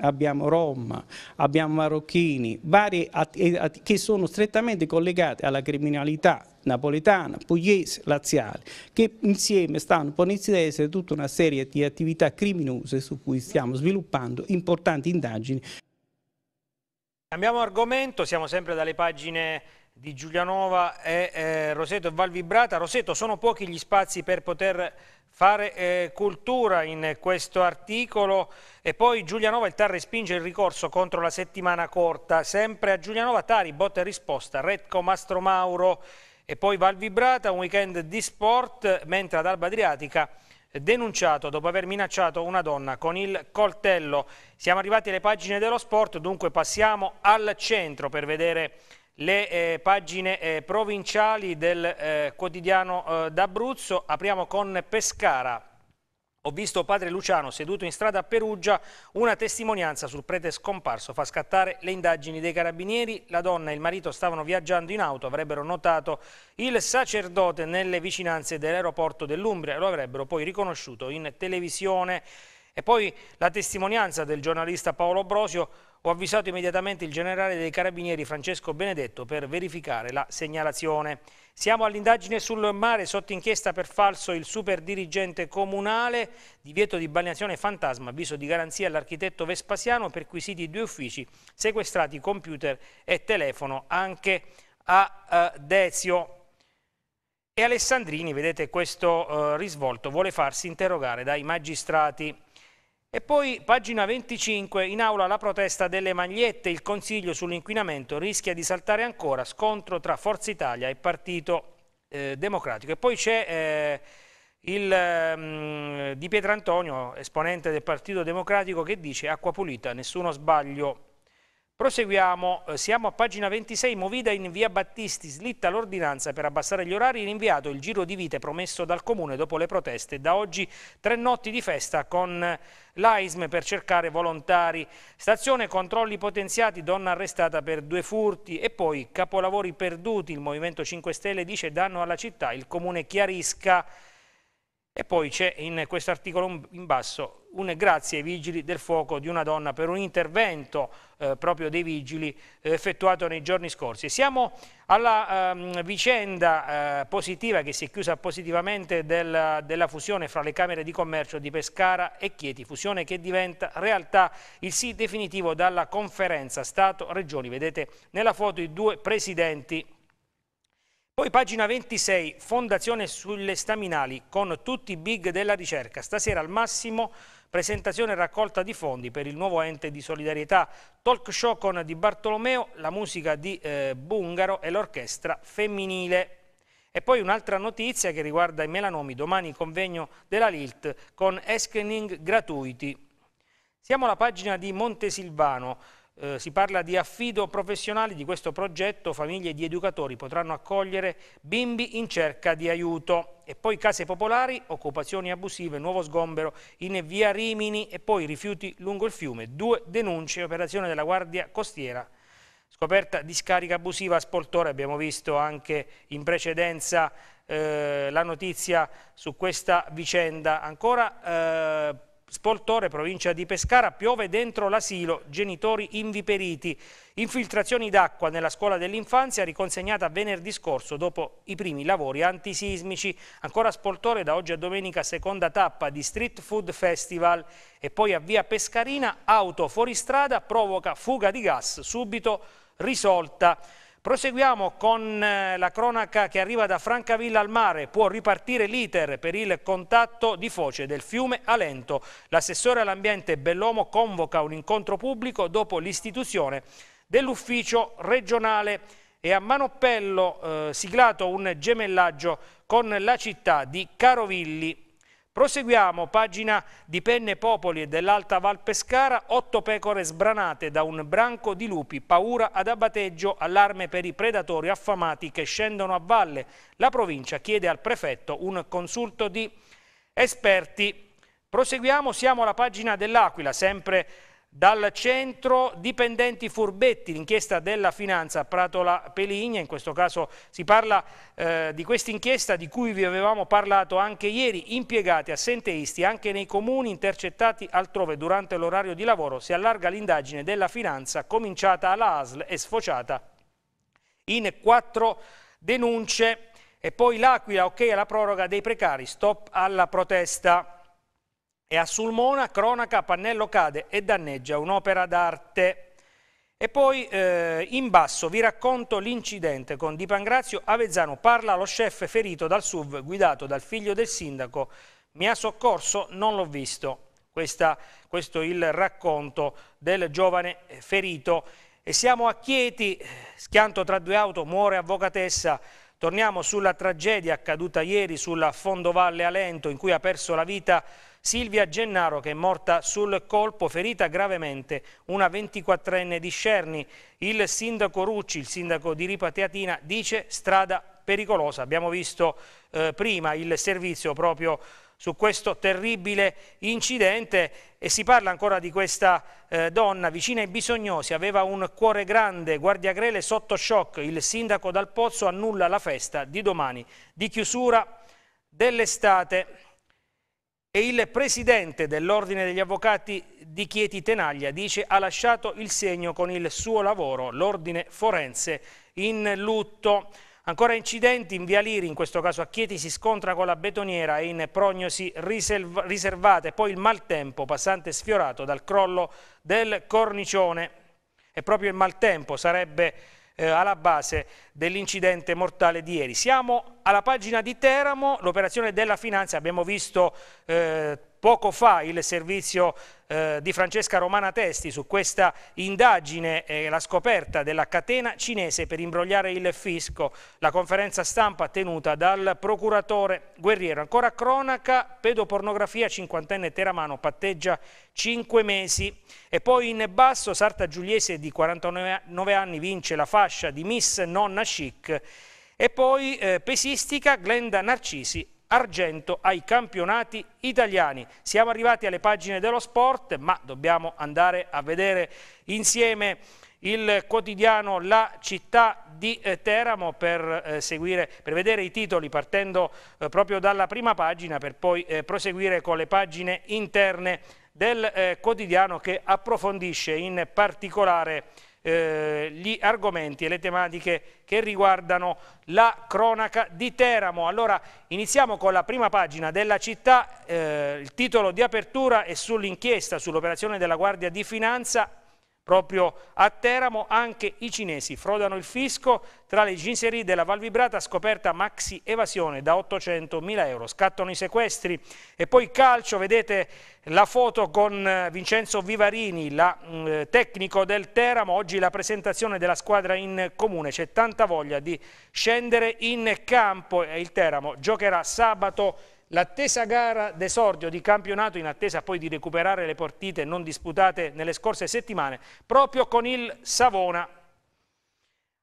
S6: abbiamo Roma, abbiamo Marocchini, varie che sono strettamente collegate alla criminalità napoletana, pugliese, laziale, che insieme stanno ponendo in essere tutta una serie di attività criminose su cui stiamo sviluppando importanti indagini.
S1: Cambiamo argomento, siamo sempre dalle pagine di Giulianova e eh, Roseto e Val Vibrata. Roseto, sono pochi gli spazi per poter fare eh, cultura in questo articolo e poi Giulianova il TAR respinge il ricorso contro la settimana corta, sempre a Giulianova Tari, botta e risposta, Retco Mastro Mauro e poi Val Vibrata, un weekend di sport, mentre ad Alba Adriatica eh, denunciato dopo aver minacciato una donna con il coltello. Siamo arrivati alle pagine dello sport, dunque passiamo al centro per vedere le eh, pagine eh, provinciali del eh, quotidiano eh, d'Abruzzo. Apriamo con Pescara. Ho visto padre Luciano seduto in strada a Perugia, una testimonianza sul prete scomparso fa scattare le indagini dei carabinieri. La donna e il marito stavano viaggiando in auto, avrebbero notato il sacerdote nelle vicinanze dell'aeroporto dell'Umbria e lo avrebbero poi riconosciuto in televisione. E poi la testimonianza del giornalista Paolo Brosio ho avvisato immediatamente il generale dei carabinieri Francesco Benedetto per verificare la segnalazione. Siamo all'indagine sul mare, sotto inchiesta per falso il super dirigente comunale, divieto di balneazione fantasma, avviso di garanzia all'architetto Vespasiano, perquisiti due uffici, sequestrati computer e telefono anche a eh, Dezio. E Alessandrini, vedete questo eh, risvolto, vuole farsi interrogare dai magistrati. E poi, pagina 25, in aula la protesta delle magliette, il Consiglio sull'inquinamento rischia di saltare ancora, scontro tra Forza Italia e Partito eh, Democratico. E poi c'è eh, il eh, Di Pietrantonio, esponente del Partito Democratico, che dice acqua pulita, nessuno sbaglio Proseguiamo, eh, siamo a pagina 26, Movida in via Battisti, slitta l'ordinanza per abbassare gli orari, rinviato il giro di vite promesso dal comune dopo le proteste. Da oggi tre notti di festa con l'AISM per cercare volontari. Stazione controlli potenziati, donna arrestata per due furti e poi capolavori perduti. Il Movimento 5 Stelle dice danno alla città, il comune chiarisca e poi c'è in questo articolo in basso un grazie ai vigili del fuoco di una donna per un intervento eh, proprio dei vigili eh, effettuato nei giorni scorsi. Siamo alla ehm, vicenda eh, positiva che si è chiusa positivamente del, della fusione fra le Camere di Commercio di Pescara e Chieti, fusione che diventa realtà il sì definitivo dalla conferenza Stato-Regioni. Vedete nella foto i due presidenti poi pagina 26, fondazione sulle staminali con tutti i big della ricerca. Stasera al massimo presentazione e raccolta di fondi per il nuovo ente di solidarietà. Talk show con Di Bartolomeo, la musica di eh, Bungaro e l'orchestra femminile. E poi un'altra notizia che riguarda i melanomi, domani convegno della LILT con e-screening gratuiti. Siamo alla pagina di Montesilvano. Eh, si parla di affido professionale di questo progetto, famiglie di educatori potranno accogliere bimbi in cerca di aiuto. E poi case popolari, occupazioni abusive, nuovo sgombero in via Rimini e poi rifiuti lungo il fiume, due denunce, operazione della Guardia Costiera. Scoperta di scarica abusiva a Spoltore, abbiamo visto anche in precedenza eh, la notizia su questa vicenda. Ancora eh, Spoltore, provincia di Pescara, piove dentro l'asilo, genitori inviperiti. Infiltrazioni d'acqua nella scuola dell'infanzia riconsegnata venerdì scorso dopo i primi lavori antisismici. Ancora Spoltore da oggi a domenica seconda tappa di Street Food Festival e poi a via Pescarina auto fuoristrada provoca fuga di gas subito risolta. Proseguiamo con eh, la cronaca che arriva da Francavilla al mare. Può ripartire l'iter per il contatto di foce del fiume Alento. L'assessore all'ambiente Bellomo convoca un incontro pubblico dopo l'istituzione dell'ufficio regionale e a Manopello eh, siglato un gemellaggio con la città di Carovilli Proseguiamo, pagina di Penne Popoli e dell'Alta Val Pescara, otto pecore sbranate da un branco di lupi, paura ad abbateggio, allarme per i predatori affamati che scendono a valle. La provincia chiede al prefetto un consulto di esperti. Proseguiamo, siamo alla pagina dell'Aquila, sempre dal centro dipendenti furbetti, l'inchiesta della finanza Pratola Peligna, in questo caso si parla eh, di questa inchiesta di cui vi avevamo parlato anche ieri, impiegati assenteisti anche nei comuni intercettati altrove durante l'orario di lavoro, si allarga l'indagine della finanza cominciata alla ASL e sfociata in quattro denunce e poi l'Aquila, ok alla proroga dei precari, stop alla protesta. E a Sulmona, cronaca, pannello cade e danneggia un'opera d'arte. E poi eh, in basso vi racconto l'incidente con Di Pangrazio Avezzano, parla lo chef ferito dal SUV guidato dal figlio del sindaco, mi ha soccorso, non l'ho visto. Questa, questo è il racconto del giovane eh, ferito. E siamo a Chieti, eh, schianto tra due auto, muore avvocatessa, Torniamo sulla tragedia accaduta ieri sulla Fondovalle Alento in cui ha perso la vita Silvia Gennaro che è morta sul colpo, ferita gravemente, una 24enne di Scerni. Il sindaco Rucci, il sindaco di Ripateatina, dice strada pericolosa. Abbiamo visto eh, prima il servizio proprio su questo terribile incidente e si parla ancora di questa eh, donna vicina ai bisognosi, aveva un cuore grande, guardia grele sotto shock, il sindaco Dal Pozzo annulla la festa di domani di chiusura dell'estate e il presidente dell'Ordine degli Avvocati di Chieti Tenaglia dice ha lasciato il segno con il suo lavoro, l'Ordine Forense in lutto. Ancora incidenti in Via Liri, in questo caso a Chieti si scontra con la betoniera e in prognosi riserv riservate, poi il maltempo passante sfiorato dal crollo del cornicione. E proprio il maltempo sarebbe eh, alla base dell'incidente mortale di ieri. Siamo alla pagina di Teramo, l'operazione della finanza, abbiamo visto eh, poco fa il servizio eh, di Francesca Romana Testi su questa indagine e eh, la scoperta della catena cinese per imbrogliare il fisco, la conferenza stampa tenuta dal procuratore Guerriero. Ancora cronaca, pedopornografia, cinquantenne Teramano patteggia cinque mesi e poi in basso Sarta Giuliese di 49 anni vince la fascia di Miss Nonna Chic e poi eh, pesistica Glenda Narcisi argento ai campionati italiani. Siamo arrivati alle pagine dello sport, ma dobbiamo andare a vedere insieme il quotidiano La Città di eh, Teramo per, eh, seguire, per vedere i titoli partendo eh, proprio dalla prima pagina per poi proseguire con le pagine interne del quotidiano che approfondisce in particolare eh, gli argomenti e le tematiche che riguardano la cronaca di Teramo. Allora iniziamo con la prima pagina della città, eh, il titolo di apertura è sull'inchiesta sull'operazione della Guardia di Finanza Proprio a Teramo anche i cinesi frodano il fisco tra le ginserie della Valvibrata scoperta maxi evasione da 800.000 euro. Scattano i sequestri e poi calcio, vedete la foto con eh, Vincenzo Vivarini, la, mh, mm, eh, tecnico del Teramo, oggi la presentazione della squadra in comune. C'è tanta voglia di scendere in campo e il Teramo giocherà sabato L'attesa gara d'esordio di campionato in attesa poi di recuperare le partite non disputate nelle scorse settimane proprio con il Savona.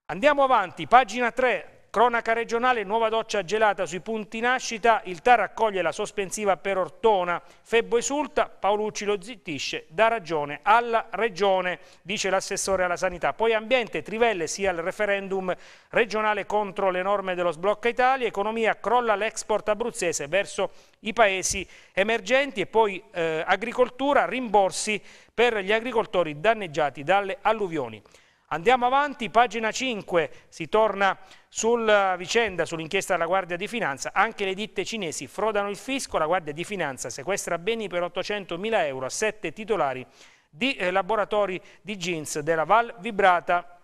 S1: Andiamo avanti, pagina 3, Cronaca regionale, nuova doccia gelata sui punti nascita, il TAR accoglie la sospensiva per Ortona, Febbo esulta, Paolucci lo zittisce, dà ragione alla regione, dice l'assessore alla sanità. Poi ambiente, Trivelle sia il referendum regionale contro le norme dello sblocca Italia, economia crolla l'export abruzzese verso i paesi emergenti e poi eh, agricoltura, rimborsi per gli agricoltori danneggiati dalle alluvioni. Andiamo avanti, pagina 5, si torna sulla eh, vicenda, sull'inchiesta della Guardia di Finanza, anche le ditte cinesi frodano il fisco, la Guardia di Finanza sequestra beni per 800.000 euro a sette titolari di eh, laboratori di jeans della Val Vibrata.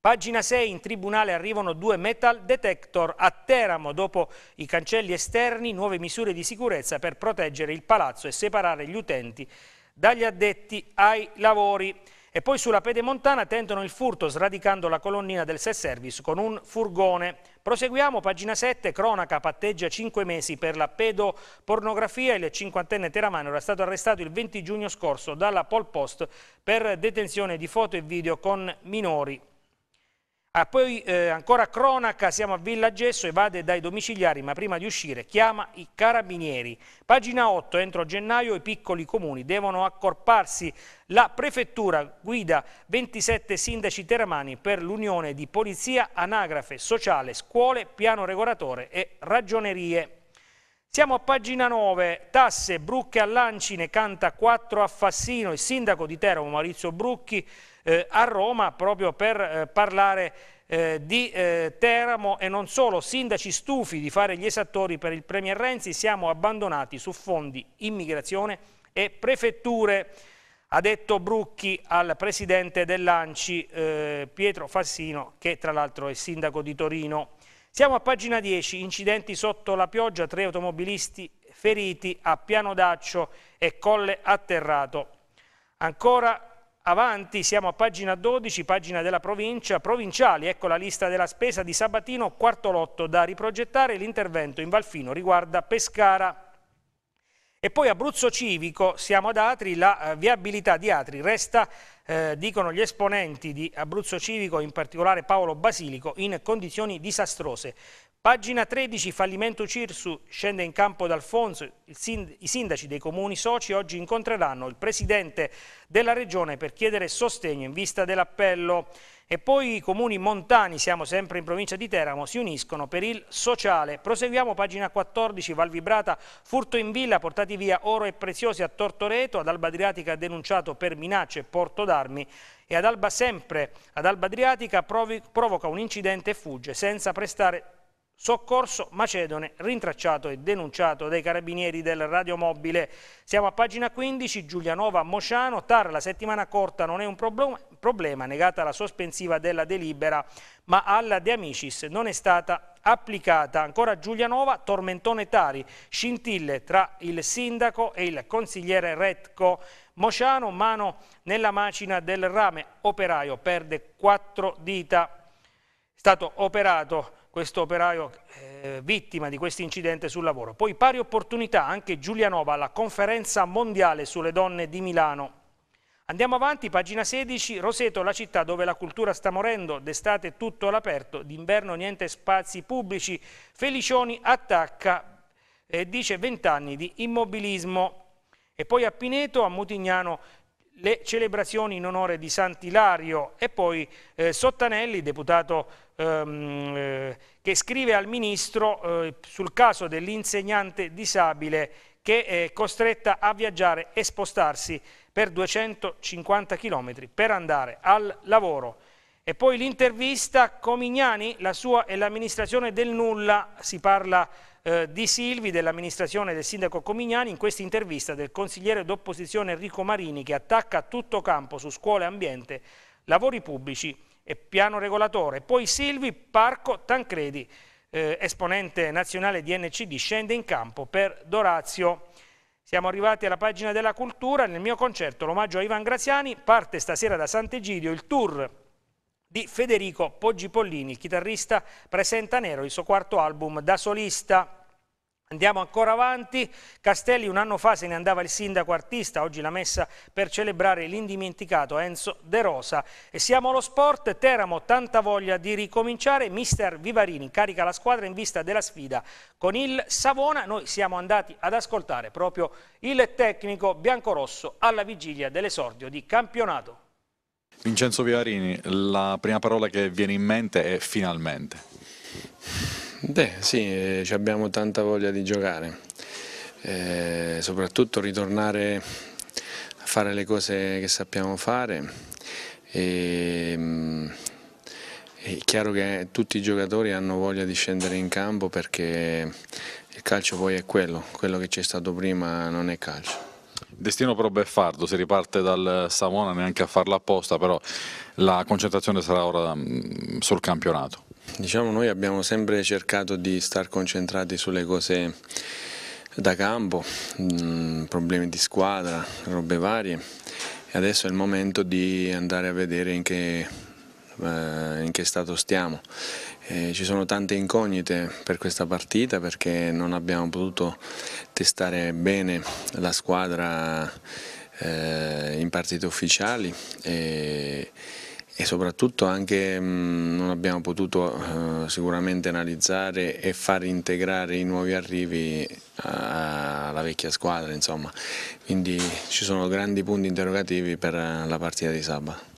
S1: Pagina 6, in tribunale arrivano due metal detector a Teramo dopo i cancelli esterni, nuove misure di sicurezza per proteggere il palazzo e separare gli utenti dagli addetti ai lavori. E poi sulla pedemontana tentano il furto sradicando la colonnina del set service con un furgone. Proseguiamo, pagina 7, cronaca patteggia 5 mesi per la pedopornografia. Il cinquantenne Teramano era stato arrestato il 20 giugno scorso dalla Pol Post per detenzione di foto e video con minori. Ah, poi eh, ancora cronaca, siamo a Villa Gesso, evade dai domiciliari ma prima di uscire chiama i carabinieri. Pagina 8, entro gennaio i piccoli comuni devono accorparsi. La prefettura guida 27 sindaci teramani per l'unione di polizia, anagrafe, sociale, scuole, piano regolatore e ragionerie. Siamo a pagina 9, tasse, Brucche all'Ancine, canta 4 a Fassino, il sindaco di Teramo Maurizio Brucchi eh, a Roma proprio per eh, parlare eh, di eh, Teramo e non solo, sindaci stufi di fare gli esattori per il Premier Renzi, siamo abbandonati su fondi immigrazione e prefetture, ha detto Brucchi al presidente dell'Anci eh, Pietro Fassino che tra l'altro è sindaco di Torino. Siamo a pagina 10, incidenti sotto la pioggia, tre automobilisti feriti a Piano d'Accio e Colle Atterrato. Ancora avanti, siamo a pagina 12, pagina della provincia, provinciali, ecco la lista della spesa di Sabatino, quarto lotto da riprogettare, l'intervento in Valfino riguarda Pescara. E poi Abruzzo Civico, siamo ad Atri, la eh, viabilità di Atri resta, eh, dicono gli esponenti di Abruzzo Civico, in particolare Paolo Basilico, in condizioni disastrose. Pagina 13, fallimento Cirsu, scende in campo D'Alfonso, sind i sindaci dei comuni soci oggi incontreranno il presidente della regione per chiedere sostegno in vista dell'appello. E poi i comuni montani, siamo sempre in provincia di Teramo, si uniscono per il sociale. Proseguiamo, pagina 14, Valvibrata, furto in villa, portati via oro e preziosi a Tortoreto, ad Alba Adriatica denunciato per minacce e porto d'armi e ad Alba sempre, ad Alba Adriatica provoca un incidente e fugge senza prestare soccorso macedone rintracciato e denunciato dai carabinieri del radiomobile. Siamo a pagina 15, Giulianova Mociano, TAR la settimana corta non è un problema, negata la sospensiva della delibera, ma alla De Amicis non è stata applicata. Ancora Giulianova, tormentone Tari, scintille tra il sindaco e il consigliere Retco Mociano, mano nella macina del rame, operaio perde quattro dita, è stato operato questo operaio eh, vittima di questo incidente sul lavoro. Poi pari opportunità anche Giulianova alla conferenza mondiale sulle donne di Milano. Andiamo avanti, pagina 16, Roseto, la città dove la cultura sta morendo, d'estate tutto all'aperto, d'inverno niente spazi pubblici, Felicioni attacca e eh, dice 20 anni di immobilismo. E poi a Pineto, a Mutignano, le celebrazioni in onore di Sant'Ilario e poi eh, Sottanelli, deputato ehm, eh, che scrive al ministro eh, sul caso dell'insegnante disabile che è costretta a viaggiare e spostarsi per 250 km per andare al lavoro. E poi l'intervista Comignani, la sua e l'amministrazione del nulla, si parla eh, di Silvi, dell'amministrazione del sindaco Comignani, in questa intervista del consigliere d'opposizione Enrico Marini che attacca a tutto campo su scuola e ambiente, lavori pubblici e piano regolatore. Poi Silvi Parco Tancredi, eh, esponente nazionale di NCD, scende in campo per Dorazio. Siamo arrivati alla pagina della cultura, nel mio concerto l'omaggio a Ivan Graziani parte stasera da Sant'Egidio il tour di Federico Poggi Pollini, il chitarrista presenta Nero, il suo quarto album da solista. Andiamo ancora avanti, Castelli un anno fa se ne andava il sindaco artista, oggi la messa per celebrare l'indimenticato Enzo De Rosa. E siamo allo sport, Teramo tanta voglia di ricominciare, mister Vivarini carica la squadra in vista della sfida con il Savona, noi siamo andati ad ascoltare proprio il tecnico biancorosso alla vigilia dell'esordio di campionato.
S7: Vincenzo Vivarini, la prima parola che viene in mente è finalmente. Beh, sì, eh, abbiamo tanta voglia di giocare, e eh, soprattutto ritornare a fare le cose che sappiamo fare. E, ehm, è chiaro che tutti i giocatori hanno voglia di scendere in campo perché il calcio poi è quello, quello che c'è stato prima non è calcio. Destino però beffardo, si riparte dal Savona neanche a farla apposta, però la concentrazione sarà ora mm, sul campionato. Diciamo noi abbiamo sempre cercato di star concentrati sulle cose da campo, mm, problemi di squadra, robe varie. E adesso è il momento di andare a vedere in che, eh, in che stato stiamo. Eh, ci sono tante incognite per questa partita perché non abbiamo potuto testare bene la squadra eh, in partite ufficiali. E e soprattutto anche non abbiamo potuto eh, sicuramente analizzare e far integrare i nuovi arrivi alla vecchia squadra, insomma. quindi ci sono grandi punti interrogativi per la partita di sabato.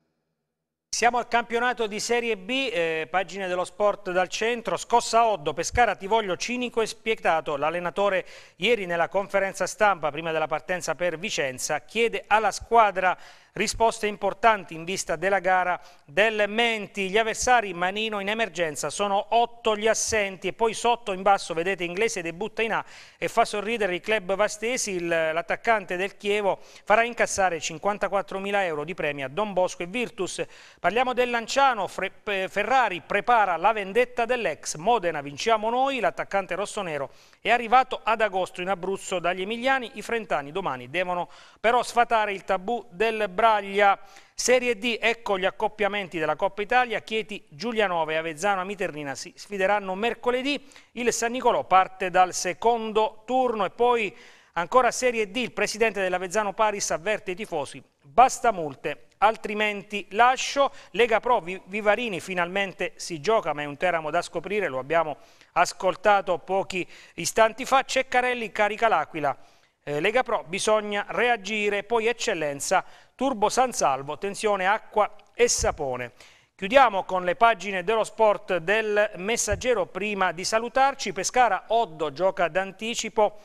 S1: Siamo al campionato di Serie B, eh, pagine dello sport dal centro, scossa Oddo, Pescara Tivoglio, cinico e spietato. L'allenatore ieri nella conferenza stampa prima della partenza per Vicenza chiede alla squadra risposte importanti in vista della gara del Menti. Gli avversari Manino in emergenza sono otto gli assenti e poi sotto in basso vedete Inglese debutta in A e fa sorridere il club Vastesi, l'attaccante del Chievo farà incassare 54.000 euro di premi a Don Bosco e Virtus. Parliamo del Lanciano, Fre eh, Ferrari prepara la vendetta dell'ex, Modena vinciamo noi, l'attaccante rossonero è arrivato ad agosto in Abruzzo dagli Emiliani, i frentani domani devono però sfatare il tabù del Braglia. Serie D, ecco gli accoppiamenti della Coppa Italia, Chieti, Giulianova e Avezzano Amiternina si sfideranno mercoledì, il San Nicolò parte dal secondo turno e poi ancora Serie D, il presidente dell'Avezzano Paris avverte i tifosi, basta multe altrimenti lascio. Lega Pro Vivarini finalmente si gioca, ma è un Teramo da scoprire, lo abbiamo ascoltato pochi istanti fa. Ceccarelli carica l'Aquila. Eh, Lega Pro bisogna reagire, poi eccellenza, Turbo San Salvo, tensione acqua e sapone. Chiudiamo con le pagine dello sport del messaggero prima di salutarci. Pescara Oddo gioca d'anticipo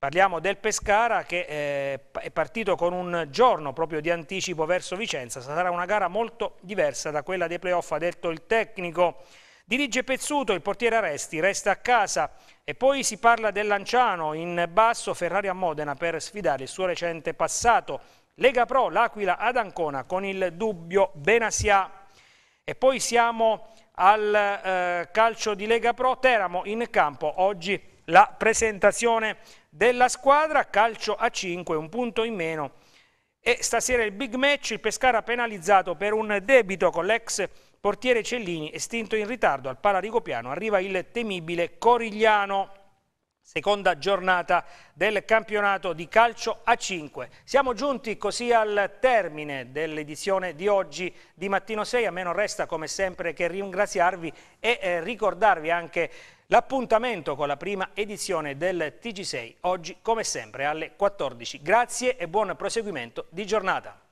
S1: Parliamo del Pescara che eh, è partito con un giorno proprio di anticipo verso Vicenza, sarà una gara molto diversa da quella dei playoff, ha detto il tecnico. Dirige Pezzuto, il portiere Aresti, resta a casa e poi si parla del Lanciano in basso, Ferrari a Modena per sfidare il suo recente passato. Lega Pro, l'Aquila ad Ancona con il dubbio Benassia. E poi siamo al eh, calcio di Lega Pro, Teramo in campo, oggi la presentazione della squadra, calcio a 5, un punto in meno. E stasera il big match, il Pescara penalizzato per un debito con l'ex portiere Cellini, estinto in ritardo al Palarigopiano, arriva il temibile Corigliano. Seconda giornata del campionato di calcio a 5. Siamo giunti così al termine dell'edizione di oggi di Mattino 6. A me non resta come sempre che ringraziarvi e eh, ricordarvi anche L'appuntamento con la prima edizione del TG6 oggi come sempre alle 14. Grazie e buon proseguimento di giornata.